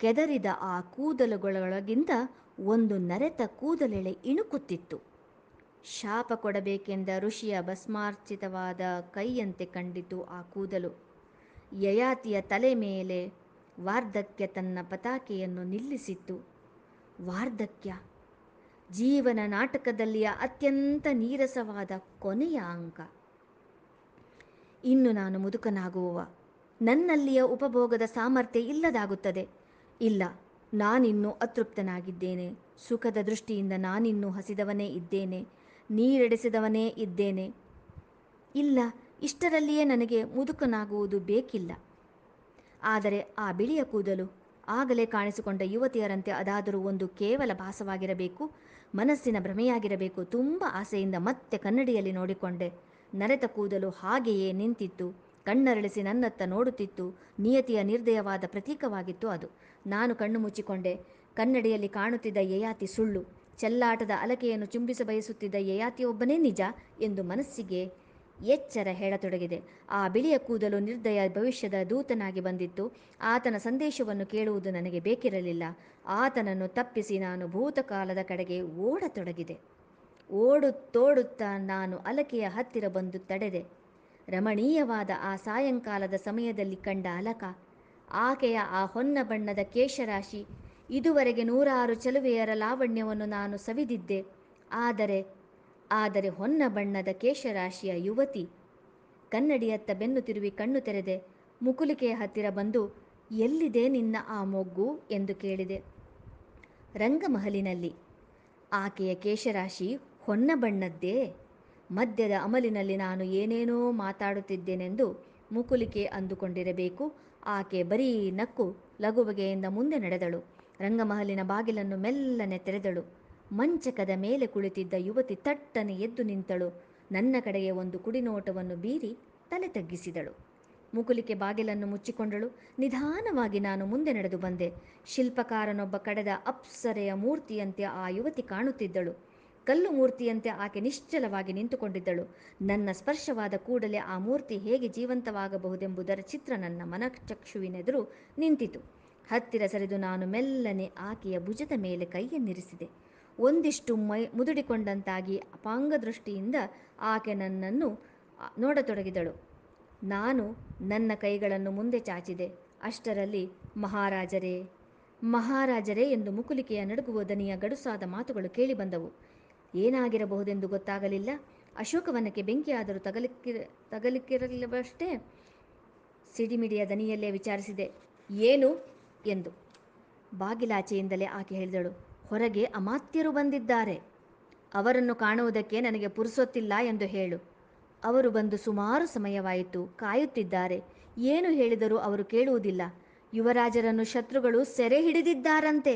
ಕೆದರಿದ ಆ ಕೂದಲುಗಳೊಳಗಿಂದ ಒಂದು ನರೆತ ಕೂದಲೆಳೆ ಇಣುಕುತ್ತಿತ್ತು ಶಾಪ ಕೊಡಬೇಕೆಂದ ಋಷಿಯ ಭಸ್ಮಾರ್ಚಿತವಾದ ಕೈಯಂತೆ ಕಂಡಿತು ಆ ಕೂದಲು ಯಯಾತಿಯ ತಲೆ ಮೇಲೆ ವಾರ್ಧಕ್ಯ ತನ್ನ ಪತಾಕೆಯನ್ನು ನಿಲ್ಲಿಸಿತ್ತು ವಾರ್ಧಕ್ಯ ಜೀವನ ನಾಟಕದಲ್ಲಿಯ ಅತ್ಯಂತ ನೀರಸವಾದ ಕೊನೆಯ ಅಂಕ ಇನ್ನು ನಾನು ಮುದುಕನಾಗುವವ ನನ್ನಲ್ಲಿಯ ಉಪಭೋಗದ ಸಾಮರ್ಥ್ಯ ಇಲ್ಲದಾಗುತ್ತದೆ ಇಲ್ಲ ನಾನಿನ್ನೂ ಅತೃಪ್ತನಾಗಿದ್ದೇನೆ ಸುಖದ ದೃಷ್ಟಿಯಿಂದ ನಾನಿನ್ನೂ ಹಸಿದವನೇ ಇದ್ದೇನೆ ನೀರೆಡೆಸಿದವನೇ ಇದ್ದೇನೆ ಇಲ್ಲ ಇಷ್ಟರಲ್ಲಿಯೇ ನನಗೆ ಮುದುಕನಾಗುವುದು ಬೇಕಿಲ್ಲ ಆದರೆ ಆ ಬಿಳಿಯ ಕೂದಲು ಆಗಲೇ ಕಾಣಿಸಿಕೊಂಡ ಯುವತಿಯರಂತೆ ಅದಾದರೂ ಒಂದು ಕೇವಲ ಭಾಸವಾಗಿರಬೇಕು ಮನಸ್ಸಿನ ಭ್ರಮೆಯಾಗಿರಬೇಕು ತುಂಬ ಆಸೆಯಿಂದ ಮತ್ತೆ ಕನ್ನಡಿಯಲ್ಲಿ ನೋಡಿಕೊಂಡೆ ನರೆತ ಕೂದಲು ಹಾಗೆಯೇ ನಿಂತಿತ್ತು ಕಣ್ಣರಳಿಸಿ ನನ್ನತ್ತ ನೋಡುತ್ತಿತ್ತು ನಿಯತಿಯ ನಿರ್ದಯವಾದ ಪ್ರತೀಕವಾಗಿತ್ತು ಅದು ನಾನು ಕಣ್ಣು ಮುಚ್ಚಿಕೊಂಡೆ ಕನ್ನಡಿಯಲ್ಲಿ ಕಾಣುತ್ತಿದ್ದ ಯಯಾತಿ ಸುಳ್ಳು ಚೆಲ್ಲಾಟದ ಅಲಕೆಯನ್ನು ಚುಂಬಿಸ ಬಯಸುತ್ತಿದ್ದ ಯಯಾತಿಯೊಬ್ಬನೇ ನಿಜ ಎಂದು ಮನಸ್ಸಿಗೆ ಎಚ್ಚರ ಹೇಳತೊಡಗಿದೆ ಆ ಬಿಳಿಯ ಕೂದಲು ನಿರ್ದಯ ಭವಿಷ್ಯದ ದೂತನಾಗಿ ಬಂದಿತ್ತು ಆತನ ಸಂದೇಶವನ್ನು ಕೇಳುವುದು ನನಗೆ ಬೇಕಿರಲಿಲ್ಲ ಆತನನ್ನು ತಪ್ಪಿಸಿ ನಾನು ಭೂತಕಾಲದ ಕಡೆಗೆ ಓಡತೊಡಗಿದೆ ಓಡುತ್ತೋಡುತ್ತಾ ನಾನು ಅಲಕೆಯ ಹತ್ತಿರ ಬಂದು ತಡೆದೆ ರಮಣೀಯವಾದ ಆ ಸಾಯಂಕಾಲದ ಸಮಯದಲ್ಲಿ ಕಂಡ ಅಲಕ ಆಕೆಯ ಆ ಹೊನ್ನ ಬಣ್ಣದ ಕೇಶರಾಶಿ ಇದುವರೆಗೆ ನೂರಾರು ಚಲುವೆಯರ ಲಾವಣ್ಯವನ್ನು ನಾನು ಸವಿದಿದ್ದೆ ಆದರೆ ಆದರೆ ಹೊನ್ನ ಬಣ್ಣದ ಕೇಶರಾಶಿಯ ಯುವತಿ ಕನ್ನಡಿಯತ್ತ ಬೆನ್ನು ತಿರುವಿ ಕಣ್ಣು ತೆರೆದೆ ಮುಕುಲಿಕೆಯ ಹತ್ತಿರ ಬಂದು ಎಲ್ಲಿದೆ ನಿನ್ನ ಆ ಮೊಗ್ಗು ಎಂದು ಕೇಳಿದೆ ರಂಗಮಹಲಿನಲ್ಲಿ ಆಕೆಯ ಕೇಶರಾಶಿ ಹೊನ್ನ ಬಣ್ಣದ್ದೇ ಮದ್ಯದ ಅಮಲಿನಲ್ಲಿ ನಾನು ಏನೇನೋ ಮಾತಾಡುತ್ತಿದ್ದೇನೆಂದು ಮುಕುಲಿಕೆ ಅಂದುಕೊಂಡಿರಬೇಕು ಆಕೆ ಬರೀ ನಕ್ಕು ಲಘುಬಗೆಯಿಂದ ಮುಂದೆ ನಡೆದಳು ರಂಗಮಹಲಿನ ಬಾಗಿಲನ್ನು ಮೆಲ್ಲನೆ ತೆರೆದಳು ಮಂಚಕದ ಮೇಲೆ ಕುಳಿತಿದ್ದ ಯುವತಿ ತಟ್ಟನೆ ಎದ್ದು ನಿಂತಳು ನನ್ನ ಕಡೆಗೆ ಒಂದು ಕುಡಿನೋಟವನ್ನು ಬೀರಿ ತಲೆ ತಗ್ಗಿಸಿದಳು ಮುಕುಲಿಕೆ ಬಾಗಿಲನ್ನು ಮುಚ್ಚಿಕೊಂಡಳು ನಿಧಾನವಾಗಿ ನಾನು ಮುಂದೆ ನಡೆದು ಬಂದೆ ಶಿಲ್ಪಕಾರನೊಬ್ಬ ಕಡೆದ ಅಪ್ಸರೆಯ ಮೂರ್ತಿಯಂತೆ ಆ ಯುವತಿ ಕಾಣುತ್ತಿದ್ದಳು ಕಲ್ಲು ಮೂರ್ತಿಯಂತೆ ಆಕೆ ನಿಶ್ಚಲವಾಗಿ ನಿಂತುಕೊಂಡಿದ್ದಳು ನನ್ನ ಸ್ಪರ್ಶವಾದ ಕೂಡಲೇ ಆ ಮೂರ್ತಿ ಹೇಗೆ ಜೀವಂತವಾಗಬಹುದೆಂಬುದರ ಚಿತ್ರ ನನ್ನ ಮನಚಕ್ಷುವಿನೆದುರು ನಿಂತಿತು ಹತ್ತಿರ ಸರಿದು ನಾನು ಮೆಲ್ಲನೆ ಆಕೆಯ ಭುಜದ ಮೇಲೆ ಕೈಯನ್ನಿರಿಸಿದೆ ಒಂದಿಷ್ಟು ಮೈ ಮುದುಡಿಕೊಂಡಂತಾಗಿ ಅಪಾಂಗದೃಷ್ಟಿಯಿಂದ ಆಕೆ ನನ್ನನ್ನು ನೋಡತೊಡಗಿದಳು ನಾನು ನನ್ನ ಕೈಗಳನ್ನು ಮುಂದೆ ಚಾಚಿದೆ ಅಷ್ಟರಲ್ಲಿ ಮಹಾರಾಜರೇ ಮಹಾರಾಜರೇ ಎಂದು ಮುಕುಲಿಕೆಯ ನಡುಗುವ ದನಿಯ ಗಡುಸಾದ ಮಾತುಗಳು ಕೇಳಿಬಂದವು ಏನಾಗಿರಬಹುದೆಂದು ಗೊತ್ತಾಗಲಿಲ್ಲ ಅಶೋಕವನಕ್ಕೆ ಬೆಂಕಿಯಾದರೂ ತಗಲಿಕ್ಕಿರ ತಗಲಿಕ್ಕಿರಲಿಲ್ಲವಷ್ಟೇ ಸಿಡಿಮಿಡಿಯ ದನಿಯಲ್ಲೇ ವಿಚಾರಿಸಿದೆ ಏನು ಎಂದು ಬಾಗಿಲಾಚೆಯಿಂದಲೇ ಆಕೆ ಹೇಳಿದಳು ಹೊರಗೆ ಅಮಾತ್ಯರು ಬಂದಿದ್ದಾರೆ ಅವರನ್ನು ಕಾಣುವುದಕ್ಕೆ ನನಗೆ ಪುರುಸೊತ್ತಿಲ್ಲ ಎಂದು ಹೇಳು ಅವರು ಬಂದು ಸುಮಾರು ಸಮಯವಾಯಿತು ಕಾಯುತ್ತಿದ್ದಾರೆ ಏನು ಹೇಳಿದರೂ ಅವರು ಕೇಳುವುದಿಲ್ಲ ಯುವರಾಜರನ್ನು ಶತ್ರುಗಳು ಸೆರೆ ಹಿಡಿದಿದ್ದಾರಂತೆ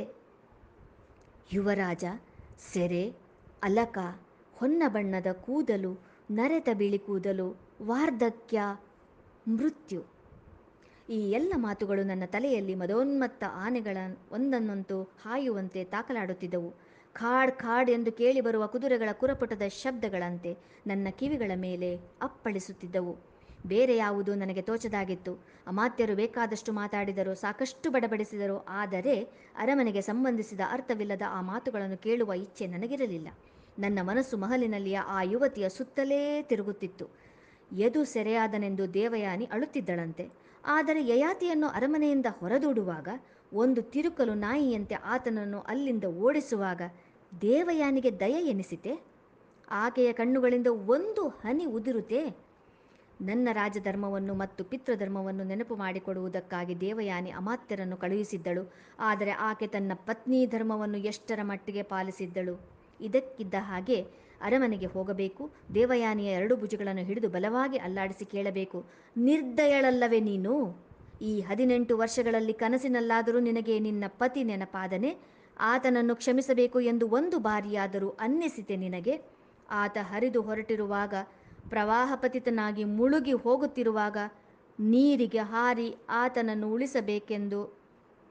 ಯುವರಾಜ ಸೆರೆ ಅಲಕ ಹೊನ್ನ ಬಣ್ಣದ ಕೂದಲು ನರೆತ ಬಿಳಿ ಕೂದಲು ವಾರ್ಧಕ್ಯ ಮೃತ್ಯು ಈ ಎಲ್ಲ ಮಾತುಗಳು ನನ್ನ ತಲೆಯಲ್ಲಿ ಮದೋನ್ಮತ್ತ ಆನೆಗಳ ಒಂದನ್ನೊಂದು ಹಾಯುವಂತೆ ತಾಕಲಾಡುತ್ತಿದ್ದವು ಖಾಡ್ ಖಾಡ್ ಎಂದು ಕೇಳಿ ಬರುವ ಕುದುರೆಗಳ ಕುರಪುಟದ ಶಬ್ದಗಳಂತೆ ನನ್ನ ಕಿವಿಗಳ ಮೇಲೆ ಅಪ್ಪಳಿಸುತ್ತಿದ್ದವು ಬೇರೆ ಯಾವುದು ನನಗೆ ತೋಚದಾಗಿತ್ತು ಅಮಾತ್ಯರು ಬೇಕಾದಷ್ಟು ಮಾತಾಡಿದರು ಸಾಕಷ್ಟು ಬಡಬಡಿಸಿದರು ಆದರೆ ಅರಮನೆಗೆ ಸಂಬಂಧಿಸಿದ ಅರ್ಥವಿಲ್ಲದ ಆ ಮಾತುಗಳನ್ನು ಕೇಳುವ ಇಚ್ಛೆ ನನಗಿರಲಿಲ್ಲ ನನ್ನ ಮನಸ್ಸು ಮಹಲಿನಲ್ಲಿಯ ಆ ಯುವತಿಯ ಸುತ್ತಲೇ ತಿರುಗುತ್ತಿತ್ತು ಎದು ಸೆರೆಯಾದನೆಂದು ದೇವಯಾನಿ ಅಳುತ್ತಿದ್ದಳಂತೆ ಆದರೆ ಯಯಾತಿಯನ್ನು ಅರಮನೆಯಿಂದ ಹೊರದೂಡುವಾಗ ಒಂದು ತಿರುಕಲು ನಾಯಿಯಂತೆ ಆತನನ್ನು ಅಲ್ಲಿಂದ ಓಡಿಸುವಾಗ ದೇವಯಾನಿಗೆ ದಯ ಎನಿಸಿತೆ ಆಕೆಯ ಕಣ್ಣುಗಳಿಂದ ಒಂದು ಹನಿ ಉದುರುತೆ ನನ್ನ ರಾಜಧರ್ಮವನ್ನು ಮತ್ತು ಪಿತೃಧರ್ಮವನ್ನು ನೆನಪು ಮಾಡಿಕೊಡುವುದಕ್ಕಾಗಿ ದೇವಯಾನಿ ಅಮಾತ್ಯರನ್ನು ಕಳುಹಿಸಿದ್ದಳು ಆದರೆ ಆಕೆ ತನ್ನ ಪತ್ನಿ ಧರ್ಮವನ್ನು ಎಷ್ಟರ ಮಟ್ಟಿಗೆ ಪಾಲಿಸಿದ್ದಳು ಇದಕ್ಕಿದ್ದ ಹಾಗೆ ಅರಮನೆಗೆ ಹೋಗಬೇಕು ದೇವಯಾನಿಯ ಎರಡು ಭುಜಗಳನ್ನು ಹಿಡಿದು ಬಲವಾಗಿ ಅಲ್ಲಾಡಿಸಿ ಕೇಳಬೇಕು ನಿರ್ದಯಳಲ್ಲವೇ ನೀನು ಈ ಹದಿನೆಂಟು ವರ್ಷಗಳಲ್ಲಿ ಕನಸಿನಲ್ಲಾದರೂ ನಿನಗೆ ನಿನ್ನ ಪತಿ ನೆನಪಾದನೆ ಆತನನ್ನು ಕ್ಷಮಿಸಬೇಕು ಎಂದು ಒಂದು ಬಾರಿಯಾದರೂ ಅನ್ನಿಸಿತೆ ನಿನಗೆ ಆತ ಹರಿದು ಹೊರಟಿರುವಾಗ ಪ್ರವಾಹ ಪತಿತನಾಗಿ ಮುಳುಗಿ ಹೋಗುತ್ತಿರುವಾಗ ನೀರಿಗೆ ಹಾರಿ ಆತನನ್ನು ಉಳಿಸಬೇಕೆಂದು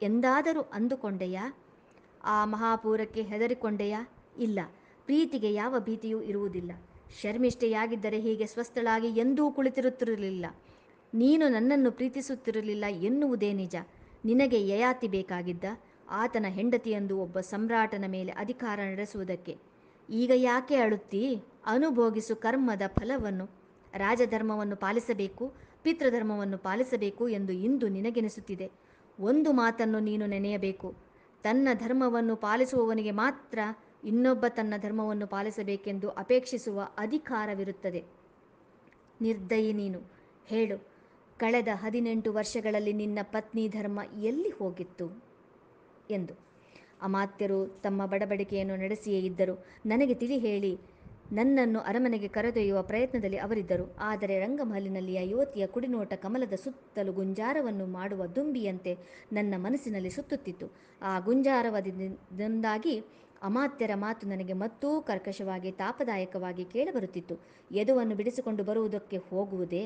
ಎಂದಾದರೂ ಅಂದುಕೊಂಡೆಯಾ ಆ ಮಹಾಪೂರಕ್ಕೆ ಹೆದರಿಕೊಂಡೆಯಾ ಇಲ್ಲ ಪ್ರೀತಿಗೆ ಯಾವ ಭೀತಿಯೂ ಇರುವುದಿಲ್ಲ ಶರ್ಮಿಷ್ಠೆಯಾಗಿದ್ದರೆ ಹೀಗೆ ಸ್ವಸ್ಥಳಾಗಿ ಎಂದೂ ಕುಳಿತಿರುತ್ತಿರಲಿಲ್ಲ ನೀನು ನನ್ನನ್ನು ಪ್ರೀತಿಸುತ್ತಿರಲಿಲ್ಲ ಎನ್ನುವುದೇ ನಿಜ ನಿನಗೆ ಯಯಾತಿ ಬೇಕಾಗಿದ್ದ ಆತನ ಹೆಂಡತಿಯೆಂದು ಒಬ್ಬ ಸಮ್ರಾಟನ ಮೇಲೆ ಅಧಿಕಾರ ನಡೆಸುವುದಕ್ಕೆ ಈಗ ಯಾಕೆ ಅಳುತ್ತಿ ಅನುಭೋಗಿಸು ಕರ್ಮದ ಫಲವನ್ನು ರಾಜಧರ್ಮವನ್ನು ಪಾಲಿಸಬೇಕು ಪಿತೃಧರ್ಮವನ್ನು ಪಾಲಿಸಬೇಕು ಎಂದು ಇಂದು ನಿನಗೆನಿಸುತ್ತಿದೆ ಒಂದು ಮಾತನ್ನು ನೀನು ನೆನೆಯಬೇಕು ತನ್ನ ಧರ್ಮವನ್ನು ಪಾಲಿಸುವವನಿಗೆ ಮಾತ್ರ ಇನ್ನೊಬ್ಬ ತನ್ನ ಧರ್ಮವನ್ನು ಪಾಲಿಸಬೇಕೆಂದು ಅಪೇಕ್ಷಿಸುವ ಅಧಿಕಾರವಿರುತ್ತದೆ ನಿರ್ದಯಿ ನೀನು ಹೇಳು ಕಳೆದ ಹದಿನೆಂಟು ವರ್ಷಗಳಲ್ಲಿ ನಿನ್ನ ಪತ್ನಿ ಧರ್ಮ ಎಲ್ಲಿ ಹೋಗಿತ್ತು ಎಂದು ಅಮಾತ್ಯರು ತಮ್ಮ ಬಡಬಡಿಕೆಯನ್ನು ನಡೆಸಿಯೇ ಇದ್ದರು ನನಗೆ ತಿಳಿ ಹೇಳಿ ನನ್ನನ್ನು ಅರಮನೆಗೆ ಕರೆದೊಯ್ಯುವ ಪ್ರಯತ್ನದಲ್ಲಿ ಅವರಿದ್ದರು ಆದರೆ ರಂಗಮಹಲಿನಲ್ಲಿಯ ಯುವತಿಯ ಕುಡಿನೋಟ ಕಮಲದ ಸುತ್ತಲೂ ಗುಂಜಾರವನ್ನು ಮಾಡುವ ದುಂಬಿಯಂತೆ ನನ್ನ ಮನಸ್ಸಿನಲ್ಲಿ ಸುತ್ತುತ್ತಿತ್ತು ಆ ಗುಂಜಾರವದಿಂದಾಗಿ ಅಮಾತ್ಯರ ಮಾತು ನನಗೆ ಮತ್ತೂ ಕರ್ಕಶವಾಗಿ ತಾಪದಾಯಕವಾಗಿ ಕೇಳಬರುತ್ತಿತ್ತು ಯದುವನ್ನು ಬಿಡಿಸಿಕೊಂಡು ಬರುವುದಕ್ಕೆ ಹೋಗುವುದೇ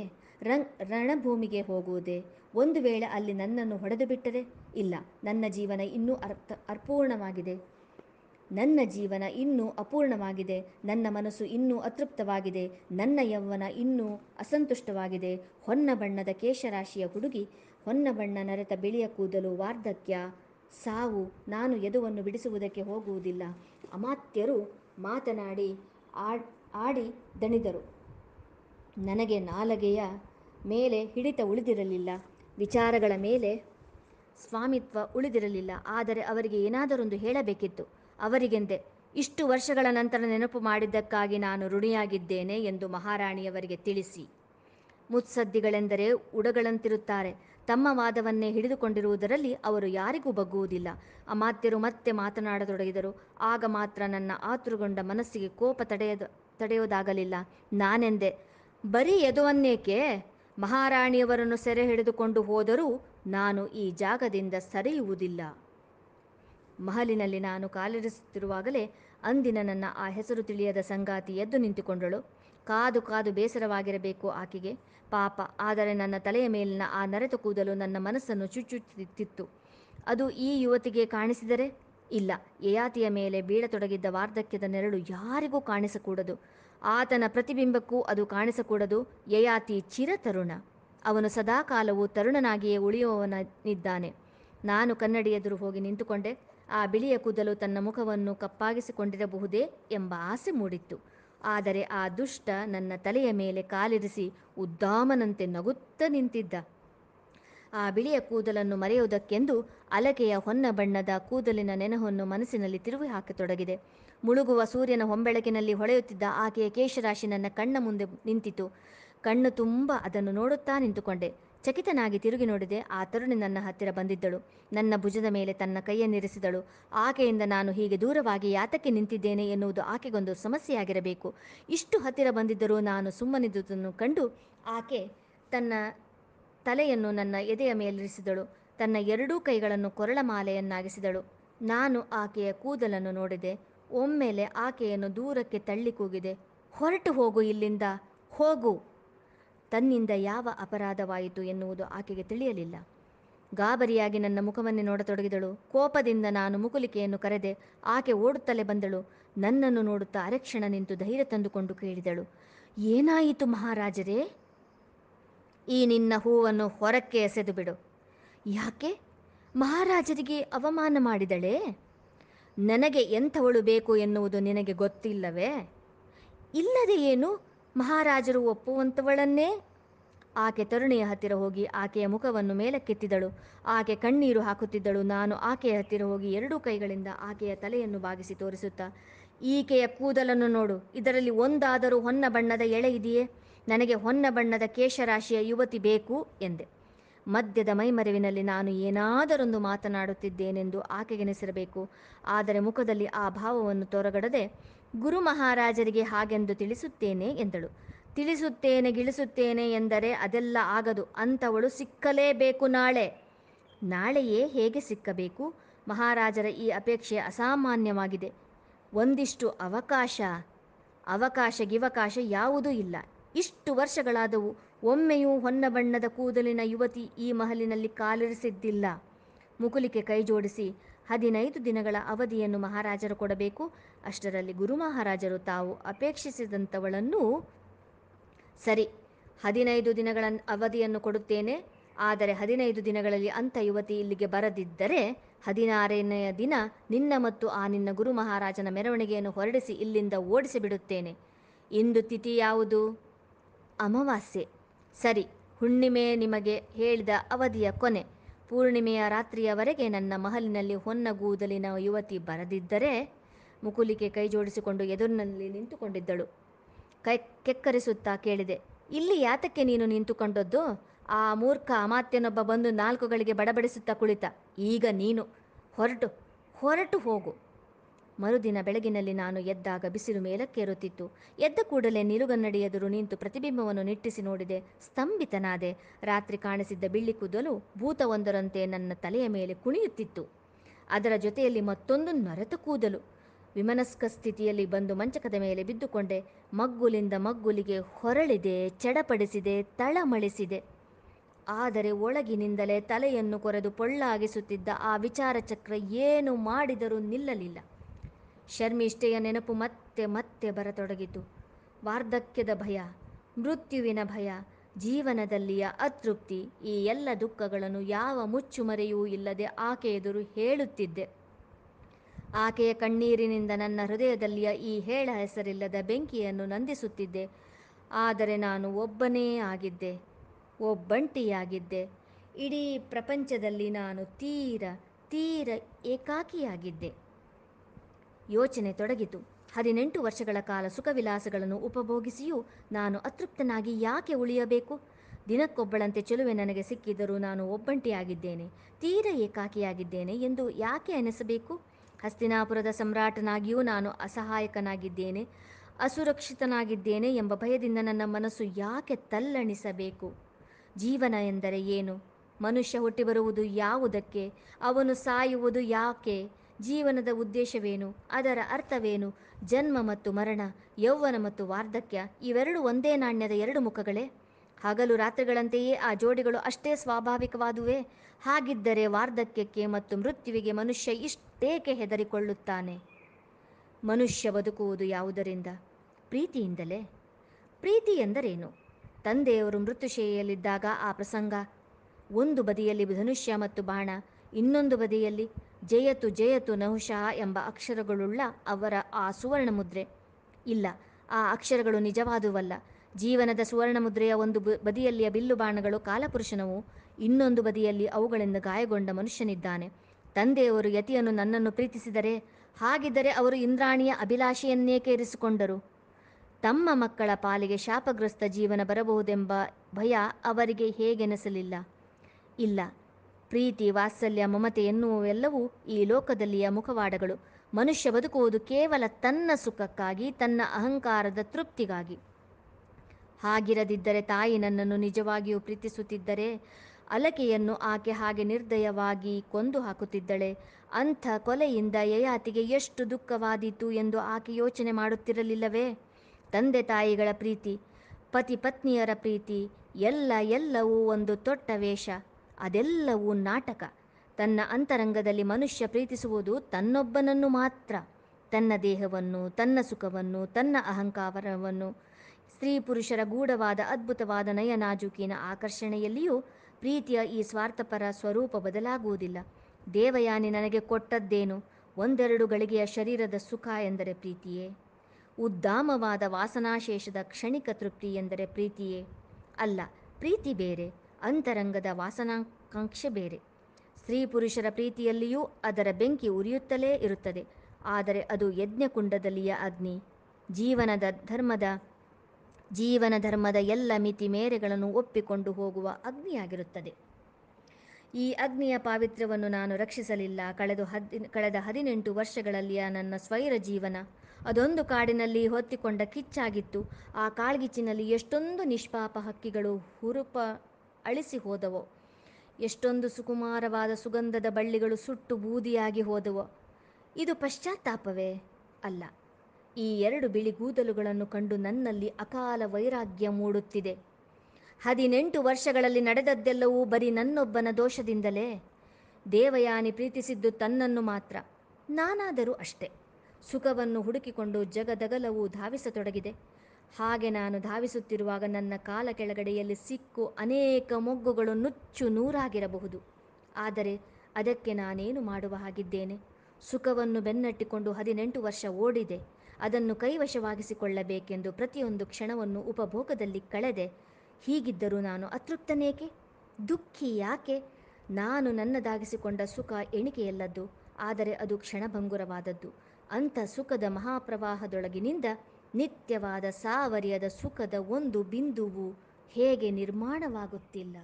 ರಂಗ್ ರಣಭೂಮಿಗೆ ಹೋಗುವುದೇ ಒಂದು ವೇಳೆ ಅಲ್ಲಿ ನನ್ನನ್ನು ಹೊಡೆದು ಬಿಟ್ಟರೆ ಇಲ್ಲ ನನ್ನ ಜೀವನ ಇನ್ನೂ ಅರ್ಥ ಅಪೂರ್ಣವಾಗಿದೆ ನನ್ನ ಜೀವನ ಇನ್ನೂ ಅಪೂರ್ಣವಾಗಿದೆ ನನ್ನ ಮನಸ್ಸು ಇನ್ನೂ ಅತೃಪ್ತವಾಗಿದೆ ನನ್ನ ಯೌವನ ಇನ್ನೂ ಅಸಂತುಷ್ಟವಾಗಿದೆ ಹೊನ್ನ ಬಣ್ಣದ ಕೇಶರಾಶಿಯ ಹುಡುಗಿ ಹೊನ್ನ ಬಣ್ಣ ನರೆತ ಬಿಳಿಯ ಕೂದಲು ವಾರ್ಧಕ್ಯ ಸಾವು ನಾನು ಯದುವನ್ನು ಬಿಡಿಸುವುದಕ್ಕೆ ಹೋಗುವುದಿಲ್ಲ ಅಮಾತ್ಯರು ಮಾತನಾಡಿ ಆಡಿ ದಣಿದರು ನನಗೆ ನಾಲಗೆಯ ಮೇಲೆ ಹಿಡಿತ ಉಳಿದಿರಲಿಲ್ಲ ವಿಚಾರಗಳ ಮೇಲೆ ಸ್ವಾಮಿತ್ವ ಉಳಿದಿರಲಿಲ್ಲ ಆದರೆ ಅವರಿಗೆ ಏನಾದರೊಂದು ಹೇಳಬೇಕಿತ್ತು ಅವರಿಗೆಂದೆ ಇಷ್ಟು ವರ್ಷಗಳ ನಂತರ ನೆನಪು ಮಾಡಿದ್ದಕ್ಕಾಗಿ ನಾನು ಋಣಿಯಾಗಿದ್ದೇನೆ ಎಂದು ಮಹಾರಾಣಿಯವರಿಗೆ ತಿಳಿಸಿ ಮುತ್ಸದ್ದಿಗಳೆಂದರೆ ಉಡಗಳಂತಿರುತ್ತಾರೆ ತಮ್ಮ ವಾದವನ್ನೇ ಹಿಡಿದುಕೊಂಡಿರುವುದರಲ್ಲಿ ಅವರು ಯಾರಿಗೂ ಬಗ್ಗುವುದಿಲ್ಲ ಅಮಾತ್ಯರು ಮತ್ತೆ ಮಾತನಾಡತೊಡಗಿದರು ಆಗ ಮಾತ್ರ ನನ್ನ ಆತೃಗೊಂಡ ಮನಸ್ಸಿಗೆ ಕೋಪ ತಡೆಯದ ತಡೆಯೋದಾಗಲಿಲ್ಲ ನಾನೆಂದೆ ಬರೀ ಎದುವನ್ನೇಕೆ ಮಹಾರಾಣಿಯವರನ್ನು ಸೆರೆ ಹಿಡಿದುಕೊಂಡು ಹೋದರೂ ನಾನು ಈ ಜಾಗದಿಂದ ಸರಿಯುವುದಿಲ್ಲ ಮಹಲಿನಲ್ಲಿ ನಾನು ಕಾಲಿರಿಸುತ್ತಿರುವಾಗಲೇ ಅಂದಿನ ನನ್ನ ಆ ಹೆಸರು ತಿಳಿಯದ ಸಂಗಾತಿ ಎದ್ದು ನಿಂತುಕೊಂಡಳು ಕಾದು ಕಾದು ಬೇಸರವಾಗಿರಬೇಕು ಆಕೆಗೆ ಪಾಪ ಆದರೆ ನನ್ನ ತಲೆಯ ಮೇಲಿನ ಆ ನರೆತ ಕೂದಲು ನನ್ನ ಮನಸ್ಸನ್ನು ಚುಚ್ಚುತ್ತಿತ್ತು ಅದು ಈ ಯುವತಿಗೆ ಕಾಣಿಸಿದರೆ ಇಲ್ಲ ಯಯಾತಿಯ ಮೇಲೆ ಬೀಳತೊಡಗಿದ್ದ ವಾರ್ಧಕ್ಯದ ನೆರಳು ಯಾರಿಗೂ ಕಾಣಿಸಕೂಡದು ಆತನ ಪ್ರತಿಬಿಂಬಕ್ಕೂ ಅದು ಕಾಣಿಸಕೂಡದು ಯಯಾತಿ ಚಿರತರುಣ ಅವನು ಸದಾಕಾಲವೂ ತರುಣನಾಗಿಯೇ ಉಳಿಯುವವನಿದ್ದಾನೆ ನಾನು ಕನ್ನಡಿ ಎದುರು ಹೋಗಿ ನಿಂತುಕೊಂಡೆ ಆ ಬಿಳಿಯ ಕೂದಲು ತನ್ನ ಮುಖವನ್ನು ಕಪ್ಪಾಗಿಸಿಕೊಂಡಿರಬಹುದೇ ಎಂಬ ಆಸೆ ಮೂಡಿತ್ತು ಆದರೆ ಆ ದುಷ್ಟ ನನ್ನ ತಲೆಯ ಮೇಲೆ ಕಾಲಿರಿಸಿ ಉದ್ದಾಮನಂತೆ ನಗುತ್ತ ನಿಂತಿದ್ದ ಆ ಬಿಳಿಯ ಕೂದಲನ್ನು ಮರೆಯುವುದಕ್ಕೆಂದು ಅಲಕೆಯ ಹೊನ್ನ ಬಣ್ಣದ ಕೂದಲಿನ ನೆನಹೊನ್ನು ಮನಸ್ಸಿನಲ್ಲಿ ತಿರುವಿ ಹಾಕತೊಡಗಿದೆ ಮುಳುಗುವ ಸೂರ್ಯನ ಹೊಂಬೆಳಕಿನಲ್ಲಿ ಹೊಳೆಯುತ್ತಿದ್ದ ಆಕೆಯ ಕೇಶರಾಶಿ ನನ್ನ ಕಣ್ಣ ಮುಂದೆ ನಿಂತಿತು ಕಣ್ಣು ತುಂಬ ಅದನ್ನು ನೋಡುತ್ತಾ ನಿಂತುಕೊಂಡೆ ಚಕಿತನಾಗಿ ತಿರುಗಿ ನೋಡಿದೆ ಆ ತರುಣಿ ನನ್ನ ಹತ್ತಿರ ಬಂದಿದ್ದಳು ನನ್ನ ಭುಜದ ಮೇಲೆ ತನ್ನ ಕೈಯನ್ನಿರಿಸಿದಳು ಆಕೆಯಿಂದ ನಾನು ಹೀಗೆ ದೂರವಾಗಿ ಯಾತಕ್ಕೆ ನಿಂತಿದ್ದೇನೆ ಎನ್ನುವುದು ಆಕೆಗೊಂದು ಸಮಸ್ಯೆಯಾಗಿರಬೇಕು ಇಷ್ಟು ಹತ್ತಿರ ಬಂದಿದ್ದರೂ ನಾನು ಸುಮ್ಮನಿದ್ದುದನ್ನು ಕಂಡು ಆಕೆ ತನ್ನ ತಲೆಯನ್ನು ನನ್ನ ಎದೆಯ ಮೇಲಿರಿಸಿದಳು ತನ್ನ ಎರಡೂ ಕೈಗಳನ್ನು ಕೊರಳ ಮಾಲೆಯನ್ನಾಗಿಸಿದಳು ನಾನು ಆಕೆಯ ಕೂದಲನ್ನು ನೋಡಿದೆ ಒಮ್ಮೆಲೆ ಆಕೆಯನ್ನು ದೂರಕ್ಕೆ ತಳ್ಳಿ ಕೂಗಿದೆ ಹೊರಟು ಹೋಗು ಇಲ್ಲಿಂದ ಹೋಗು ತನ್ನಿಂದ ಯಾವ ಅಪರಾಧವಾಯಿತು ಎನ್ನುವುದು ಆಕೆಗೆ ತಿಳಿಯಲಿಲ್ಲ ಗಾಬರಿಯಾಗಿ ನನ್ನ ಮುಖವನ್ನೇ ನೋಡತೊಡಗಿದಳು ಕೋಪದಿಂದ ನಾನು ಮುಕುಲಿಕೆಯನ್ನು ಕರೆದೆ ಆಕೆ ಓಡುತ್ತಲೇ ಬಂದಳು ನನ್ನನ್ನು ನೋಡುತ್ತಾ ಅರೆಕ್ಷಣ ನಿಂತು ಧೈರ್ಯ ತಂದುಕೊಂಡು ಕೇಳಿದಳು ಏನಾಯಿತು ಮಹಾರಾಜರೇ ಈ ನಿನ್ನ ಹೂವನ್ನು ಹೊರಕ್ಕೆ ಎಸೆದು ಬಿಡು ಯಾಕೆ ಮಹಾರಾಜರಿಗೆ ಅವಮಾನ ಮಾಡಿದಳೆ ನನಗೆ ಎಂಥವಳು ಬೇಕು ಎನ್ನುವುದು ನಿನಗೆ ಗೊತ್ತಿಲ್ಲವೇ ಇಲ್ಲದೆ ಏನು ಮಹಾರಾಜರು ಒಪ್ಪುವಂಥವಳನ್ನೇ ಆಕೆ ತರುಣಿಯ ಹತ್ತಿರ ಹೋಗಿ ಆಕೆಯ ಮುಖವನ್ನು ಮೇಲಕ್ಕೆತ್ತಿದಳು ಆಕೆ ಕಣ್ಣೀರು ಹಾಕುತ್ತಿದ್ದಳು ನಾನು ಆಕೆಯ ಹತ್ತಿರ ಹೋಗಿ ಎರಡೂ ಕೈಗಳಿಂದ ಆಕೆಯ ತಲೆಯನ್ನು ಬಾಗಿಸಿ ತೋರಿಸುತ್ತಾ ಈಕೆಯ ಕೂದಲನ್ನು ನೋಡು ಇದರಲ್ಲಿ ಒಂದಾದರೂ ಹೊನ್ನ ಬಣ್ಣದ ಎಳೆ ಇದೆಯೇ ನನಗೆ ಹೊನ್ನ ಬಣ್ಣದ ಕೇಶರಾಶಿಯ ಯುವತಿ ಬೇಕು ಎಂದೆ ಮದ್ಯದ ಮೈಮರವಿನಲ್ಲಿ ನಾನು ಏನಾದರೊಂದು ಮಾತನಾಡುತ್ತಿದ್ದೇನೆಂದು ಆಕೆಗೆನಿಸಿರಬೇಕು ಆದರೆ ಮುಖದಲ್ಲಿ ಆ ಭಾವವನ್ನು ತೊರಗಡದೆ ಗುರು ಮಹಾರಾಜರಿಗೆ ಹಾಗೆಂದು ತಿಳಿಸುತ್ತೇನೆ ಎಂದಳು ತಿಳಿಸುತ್ತೇನೆ ಗಿಳಿಸುತ್ತೇನೆ ಎಂದರೆ ಅದೆಲ್ಲ ಆಗದು ಅಂಥವಳು ಸಿಕ್ಕಲೇಬೇಕು ನಾಳೆ ನಾಳೆಯೇ ಹೇಗೆ ಸಿಕ್ಕಬೇಕು ಮಹಾರಾಜರ ಈ ಅಪೇಕ್ಷೆ ಅಸಾಮಾನ್ಯವಾಗಿದೆ ಒಂದಿಷ್ಟು ಅವಕಾಶ ಅವಕಾಶ ಗಿವಕಾಶ ಯಾವುದೂ ಇಲ್ಲ ಇಷ್ಟು ವರ್ಷಗಳಾದವು ಒಮ್ಮೆಯೂ ಹೊನ್ನ ಬಣ್ಣದ ಕೂದಲಿನ ಯುವತಿ ಈ ಮಹಲಿನಲ್ಲಿ ಕಾಲಿರಿಸಿದ್ದಿಲ್ಲ ಮುಕುಲಿಕೆ ಕೈಜೋಡಿಸಿ ಹದಿನೈದು ದಿನಗಳ ಅವಧಿಯನ್ನು ಮಹಾರಾಜರು ಕೊಡಬೇಕು ಅಷ್ಟರಲ್ಲಿ ಗುರು ಮಹಾರಾಜರು ತಾವು ಅಪೇಕ್ಷಿಸಿದಂಥವಳನ್ನು ಸರಿ ಹದಿನೈದು ದಿನಗಳ ಅವಧಿಯನ್ನು ಕೊಡುತ್ತೇನೆ ಆದರೆ ಹದಿನೈದು ದಿನಗಳಲ್ಲಿ ಅಂಥ ಯುವತಿ ಇಲ್ಲಿಗೆ ಬರದಿದ್ದರೆ ಹದಿನಾರನೆಯ ದಿನ ನಿನ್ನ ಮತ್ತು ಆ ನಿನ್ನ ಗುರು ಮಹಾರಾಜನ ಮೆರವಣಿಗೆಯನ್ನು ಹೊರಡಿಸಿ ಇಲ್ಲಿಂದ ಓಡಿಸಿ ಬಿಡುತ್ತೇನೆ ಇಂದು ತಿಥಿ ಯಾವುದು ಅಮಾವಾಸ್ಯೆ ಸರಿ ಹುಣ್ಣಿಮೆ ನಿಮಗೆ ಹೇಳಿದ ಅವಧಿಯ ಕೊನೆ ಪೂರ್ಣಿಮೆಯ ರಾತ್ರಿಯವರೆಗೆ ನನ್ನ ಮಹಲಿನಲ್ಲಿ ಹೊನ್ನಗೂದಲಿನ ಯುವತಿ ಬರದಿದ್ದರೆ ಮುಕುಲಿಕೆ ಜೋಡಿಸಿಕೊಂಡು ಎದುರಿನಲ್ಲಿ ನಿಂತುಕೊಂಡಿದ್ದಳು ಕೈ ಕೆಕ್ಕರಿಸುತ್ತಾ ಕೇಳಿದೆ ಇಲ್ಲಿ ಯಾತಕ್ಕೆ ನೀನು ನಿಂತುಕೊಂಡದ್ದು ಆ ಮೂರ್ಖ ಅಮಾತ್ಯನೊಬ್ಬ ಬಂದು ನಾಲ್ಕುಗಳಿಗೆ ಬಡಬಡಿಸುತ್ತಾ ಕುಳಿತ ಈಗ ನೀನು ಹೊರಟು ಹೊರಟು ಹೋಗು ಮರುದಿನ ಬೆಳಗಿನಲ್ಲಿ ನಾನು ಎದ್ದಾಗ ಬಿಸಿಲು ಮೇಲಕ್ಕೇರುತ್ತಿತ್ತು ಎದ್ದ ಕೂಡಲೇ ನಿಲುಗನ್ನಡಿ ಎದುರು ನಿಂತು ಪ್ರತಿಬಿಂಬವನ್ನು ನಿಟ್ಟಿಸಿ ನೋಡಿದೆ ಸ್ತಂಭಿತನಾದೆ ರಾತ್ರಿ ಕಾಣಿಸಿದ್ದ ಬಿಳಿ ಕೂದಲು ಭೂತವೊಂದರಂತೆ ನನ್ನ ತಲೆಯ ಮೇಲೆ ಕುಣಿಯುತ್ತಿತ್ತು ಅದರ ಜೊತೆಯಲ್ಲಿ ಮತ್ತೊಂದು ನರತ ಕೂದಲು ವಿಮನಸ್ಕ ಸ್ಥಿತಿಯಲ್ಲಿ ಬಂದು ಮಂಚಕದ ಮೇಲೆ ಬಿದ್ದುಕೊಂಡೆ ಮಗ್ಗುಲಿಂದ ಮಗ್ಗುಲಿಗೆ ಹೊರಳಿದೆ ಚಡಪಡಿಸಿದೆ ತಳಮಳಿಸಿದೆ ಆದರೆ ಒಳಗಿನಿಂದಲೇ ತಲೆಯನ್ನು ಕೊರೆದು ಪೊಳ್ಳಾಗಿಸುತ್ತಿದ್ದ ಆ ವಿಚಾರ ಚಕ್ರ ಏನು ಮಾಡಿದರೂ ನಿಲ್ಲಲಿಲ್ಲ ಶರ್ಮಿಷ್ಠೆಯ ನೆನಪು ಮತ್ತೆ ಮತ್ತೆ ಬರತೊಡಗಿತು ವಾರ್ಧಕ್ಯದ ಭಯ ಮೃತ್ಯುವಿನ ಭಯ ಜೀವನದಲ್ಲಿಯ ಅತೃಪ್ತಿ ಈ ಎಲ್ಲ ದುಃಖಗಳನ್ನು ಯಾವ ಮುಚ್ಚುಮರೆಯೂ ಇಲ್ಲದೆ ಆಕೆ ಎದುರು ಹೇಳುತ್ತಿದ್ದೆ ಆಕೆಯ ಕಣ್ಣೀರಿನಿಂದ ನನ್ನ ಹೃದಯದಲ್ಲಿಯ ಈ ಹೇಳ ಹೆಸರಿಲ್ಲದ ಬೆಂಕಿಯನ್ನು ನಂದಿಸುತ್ತಿದ್ದೆ ಆದರೆ ನಾನು ಒಬ್ಬನೇ ಆಗಿದ್ದೆ ಒಬ್ಬಂಟಿಯಾಗಿದ್ದೆ ಇಡೀ ಪ್ರಪಂಚದಲ್ಲಿ ನಾನು ತೀರ ತೀರ ಏಕಾಕಿಯಾಗಿದ್ದೆ ಯೋಚನೆ ತೊಡಗಿತು ಹದಿನೆಂಟು ವರ್ಷಗಳ ಕಾಲ ಸುಖವಿಲಾಸಗಳನ್ನು ಉಪಭೋಗಿಸಿಯೂ ನಾನು ಅತೃಪ್ತನಾಗಿ ಯಾಕೆ ಉಳಿಯಬೇಕು ದಿನಕ್ಕೊಬ್ಬಳಂತೆ ಚೆಲುವೆ ನನಗೆ ಸಿಕ್ಕಿದ್ದರೂ ನಾನು ಒಬ್ಬಂಟಿಯಾಗಿದ್ದೇನೆ ತೀರ ಏಕಾಕಿಯಾಗಿದ್ದೇನೆ ಎಂದು ಯಾಕೆ ಅನಿಸಬೇಕು ಹಸ್ತಿನಾಪುರದ ಸಮ್ರಾಟನಾಗಿಯೂ ನಾನು ಅಸಹಾಯಕನಾಗಿದ್ದೇನೆ ಅಸುರಕ್ಷಿತನಾಗಿದ್ದೇನೆ ಎಂಬ ಭಯದಿಂದ ನನ್ನ ಮನಸ್ಸು ಯಾಕೆ ತಲ್ಲಣಿಸಬೇಕು ಜೀವನ ಎಂದರೆ ಏನು ಮನುಷ್ಯ ಹುಟ್ಟಿಬರುವುದು ಯಾವುದಕ್ಕೆ ಅವನು ಸಾಯುವುದು ಯಾಕೆ ಜೀವನದ ಉದ್ದೇಶವೇನು ಅದರ ಅರ್ಥವೇನು ಜನ್ಮ ಮತ್ತು ಮರಣ ಯೌವನ ಮತ್ತು ವಾರ್ಧಕ್ಯ ಇವೆರಡೂ ಒಂದೇ ನಾಣ್ಯದ ಎರಡು ಮುಖಗಳೇ ಹಗಲು ರಾತ್ರಿಗಳಂತೆಯೇ ಆ ಜೋಡಿಗಳು ಅಷ್ಟೇ ಸ್ವಾಭಾವಿಕವಾದುವೆ ಹಾಗಿದ್ದರೆ ವಾರ್ಧಕ್ಯಕ್ಕೆ ಮತ್ತು ಮೃತ್ಯುವಿಗೆ ಮನುಷ್ಯ ಇಷ್ಟೇಕೆ ಹೆದರಿಕೊಳ್ಳುತ್ತಾನೆ ಮನುಷ್ಯ ಬದುಕುವುದು ಯಾವುದರಿಂದ ಪ್ರೀತಿಯಿಂದಲೇ ಪ್ರೀತಿ ಎಂದರೇನು ತಂದೆಯವರು ಮೃತ್ಯುಶಯಲ್ಲಿದ್ದಾಗ ಆ ಪ್ರಸಂಗ ಒಂದು ಬದಿಯಲ್ಲಿ ಧನುಷ್ಯ ಮತ್ತು ಬಾಣ ಇನ್ನೊಂದು ಬದಿಯಲ್ಲಿ ಜಯತು ಜಯತು ನಹುಶಃ ಎಂಬ ಅಕ್ಷರಗಳುಳ್ಳ ಅವರ ಆ ಸುವರ್ಣ ಮುದ್ರೆ ಇಲ್ಲ ಆ ಅಕ್ಷರಗಳು ನಿಜವಾದುವಲ್ಲ ಜೀವನದ ಸುವರ್ಣ ಮುದ್ರೆಯ ಒಂದು ಬದಿಯಲ್ಲಿಯ ಬಿಲ್ಲು ಬಾಣಗಳು ಕಾಲಪುರುಷನವು ಇನ್ನೊಂದು ಬದಿಯಲ್ಲಿ ಅವುಗಳಿಂದ ಗಾಯಗೊಂಡ ಮನುಷ್ಯನಿದ್ದಾನೆ ತಂದೆಯವರು ಯತಿಯನ್ನು ನನ್ನನ್ನು ಪ್ರೀತಿಸಿದರೆ ಹಾಗಿದ್ದರೆ ಅವರು ಇಂದ್ರಾಣಿಯ ಅಭಿಲಾಷೆಯನ್ನೇಕೆ ಇರಿಸಿಕೊಂಡರು ತಮ್ಮ ಮಕ್ಕಳ ಪಾಲಿಗೆ ಶಾಪಗ್ರಸ್ತ ಜೀವನ ಬರಬಹುದೆಂಬ ಭಯ ಅವರಿಗೆ ಹೇಗೆನಿಸಲಿಲ್ಲ ಇಲ್ಲ ಪ್ರೀತಿ ವಾತ್ಸಲ್ಯ ಮಮತೆ ಎನ್ನುವವೆಲ್ಲವೂ ಈ ಲೋಕದಲ್ಲಿಯ ಮುಖವಾಡಗಳು ಮನುಷ್ಯ ಬದುಕುವುದು ಕೇವಲ ತನ್ನ ಸುಖಕ್ಕಾಗಿ ತನ್ನ ಅಹಂಕಾರದ ತೃಪ್ತಿಗಾಗಿ ಹಾಗಿರದಿದ್ದರೆ ತಾಯಿ ನನ್ನನ್ನು ನಿಜವಾಗಿಯೂ ಪ್ರೀತಿಸುತ್ತಿದ್ದರೆ ಅಲಕೆಯನ್ನು ಆಕೆ ಹಾಗೆ ನಿರ್ದಯವಾಗಿ ಕೊಂದು ಹಾಕುತ್ತಿದ್ದಳೆ ಅಂಥ ಕೊಲೆಯಿಂದ ಯಯಾತಿಗೆ ಎಷ್ಟು ದುಃಖವಾದೀತು ಎಂದು ಆಕೆ ಯೋಚನೆ ಮಾಡುತ್ತಿರಲಿಲ್ಲವೇ ತಂದೆ ತಾಯಿಗಳ ಪ್ರೀತಿ ಪತಿ ಪತ್ನಿಯರ ಪ್ರೀತಿ ಎಲ್ಲ ಎಲ್ಲವೂ ಒಂದು ತೊಟ್ಟ ವೇಷ ಅದೆಲ್ಲವೂ ನಾಟಕ ತನ್ನ ಅಂತರಂಗದಲ್ಲಿ ಮನುಷ್ಯ ಪ್ರೀತಿಸುವುದು ತನ್ನೊಬ್ಬನನ್ನು ಮಾತ್ರ ತನ್ನ ದೇಹವನ್ನು ತನ್ನ ಸುಖವನ್ನು ತನ್ನ ಅಹಂಕಾರವನ್ನು ಸ್ತ್ರೀ ಪುರುಷರ ಗೂಢವಾದ ಅದ್ಭುತವಾದ ನಯನಾಜುಕಿನ ಆಕರ್ಷಣೆಯಲ್ಲಿಯೂ ಪ್ರೀತಿಯ ಈ ಸ್ವಾರ್ಥಪರ ಸ್ವರೂಪ ಬದಲಾಗುವುದಿಲ್ಲ ದೇವಯಾನಿ ನನಗೆ ಕೊಟ್ಟದ್ದೇನು ಒಂದೆರಡು ಗಳಿಗೆಯ ಶರೀರದ ಸುಖ ಎಂದರೆ ಪ್ರೀತಿಯೇ ಉದ್ದಾಮವಾದ ವಾಸನಾಶೇಷದ ಕ್ಷಣಿಕ ತೃಪ್ತಿ ಎಂದರೆ ಪ್ರೀತಿಯೇ ಅಲ್ಲ ಪ್ರೀತಿ ಬೇರೆ ಅಂತರಂಗದ ವಾಸನಾಕಾಂಕ್ಷೆ ಬೇರೆ ಸ್ತ್ರೀ ಪುರುಷರ ಪ್ರೀತಿಯಲ್ಲಿಯೂ ಅದರ ಬೆಂಕಿ ಉರಿಯುತ್ತಲೇ ಇರುತ್ತದೆ ಆದರೆ ಅದು ಯಜ್ಞಕುಂಡದಲ್ಲಿಯ ಅಗ್ನಿ ಜೀವನದ ಧರ್ಮದ ಜೀವನ ಧರ್ಮದ ಎಲ್ಲ ಮಿತಿ ಮೇರೆಗಳನ್ನು ಒಪ್ಪಿಕೊಂಡು ಹೋಗುವ ಅಗ್ನಿಯಾಗಿರುತ್ತದೆ ಈ ಅಗ್ನಿಯ ಪಾವಿತ್ರ್ಯವನ್ನು ನಾನು ರಕ್ಷಿಸಲಿಲ್ಲ ಕಳೆದು ಹದಿ ಕಳೆದ ಹದಿನೆಂಟು ವರ್ಷಗಳಲ್ಲಿಯ ನನ್ನ ಸ್ವೈರ ಜೀವನ ಅದೊಂದು ಕಾಡಿನಲ್ಲಿ ಹೊತ್ತಿಕೊಂಡ ಕಿಚ್ಚಾಗಿತ್ತು ಆ ಕಾಳ್ಗಿಚ್ಚಿನಲ್ಲಿ ಎಷ್ಟೊಂದು ನಿಷ್ಪಾಪ ಹಕ್ಕಿಗಳು ಹುರುಪ ಅಳಿಸಿ ಹೋದವೋ ಎಷ್ಟೊಂದು ಸುಕುಮಾರವಾದ ಸುಗಂಧದ ಬಳ್ಳಿಗಳು ಸುಟ್ಟು ಬೂದಿಯಾಗಿ ಹೋದವೋ ಇದು ಪಶ್ಚಾತ್ತಾಪವೇ ಅಲ್ಲ ಈ ಎರಡು ಬಿಳಿ ಕಂಡು ನನ್ನಲ್ಲಿ ಅಕಾಲ ವೈರಾಗ್ಯ ಮೂಡುತ್ತಿದೆ ಹದಿನೆಂಟು ವರ್ಷಗಳಲ್ಲಿ ನಡೆದದ್ದೆಲ್ಲವೂ ಬರೀ ನನ್ನೊಬ್ಬನ ದೋಷದಿಂದಲೇ ದೇವಯಾನಿ ಪ್ರೀತಿಸಿದ್ದು ತನ್ನನ್ನು ಮಾತ್ರ ನಾನಾದರೂ ಅಷ್ಟೆ ಸುಖವನ್ನು ಹುಡುಕಿಕೊಂಡು ಜಗದಗಲವು ಧಾವಿಸತೊಡಗಿದೆ ಹಾಗೆ ನಾನು ಧಾವಿಸುತ್ತಿರುವಾಗ ನನ್ನ ಕಾಲ ಕೆಳಗಡೆಯಲ್ಲಿ ಸಿಕ್ಕು ಅನೇಕ ಮೊಗ್ಗುಗಳು ನುಚ್ಚು ನೂರಾಗಿರಬಹುದು ಆದರೆ ಅದಕ್ಕೆ ನಾನೇನು ಮಾಡುವ ಹಾಗಿದ್ದೇನೆ ಸುಖವನ್ನು ಬೆನ್ನಟ್ಟಿಕೊಂಡು ಹದಿನೆಂಟು ವರ್ಷ ಓಡಿದೆ ಅದನ್ನು ಕೈವಶವಾಗಿಸಿಕೊಳ್ಳಬೇಕೆಂದು ಪ್ರತಿಯೊಂದು ಕ್ಷಣವನ್ನು ಉಪಭೋಗದಲ್ಲಿ ಕಳೆದೆ ಹೀಗಿದ್ದರೂ ನಾನು ಅತೃಪ್ತನೇಕೆ ದುಃಖಿ ಯಾಕೆ ನಾನು ನನ್ನದಾಗಿಸಿಕೊಂಡ ಸುಖ ಎಣಿಕೆಯಲ್ಲದ್ದು ಆದರೆ ಅದು ಕ್ಷಣಭಂಗುರವಾದದ್ದು ಅಂಥ ಸುಖದ ಮಹಾಪ್ರವಾಹದೊಳಗಿನಿಂದ ನಿತ್ಯವಾದ ಸಾವರಿಯದ ಸುಖದ ಒಂದು ಬಿಂದುವು ಹೇಗೆ ನಿರ್ಮಾಣವಾಗುತ್ತಿಲ್ಲ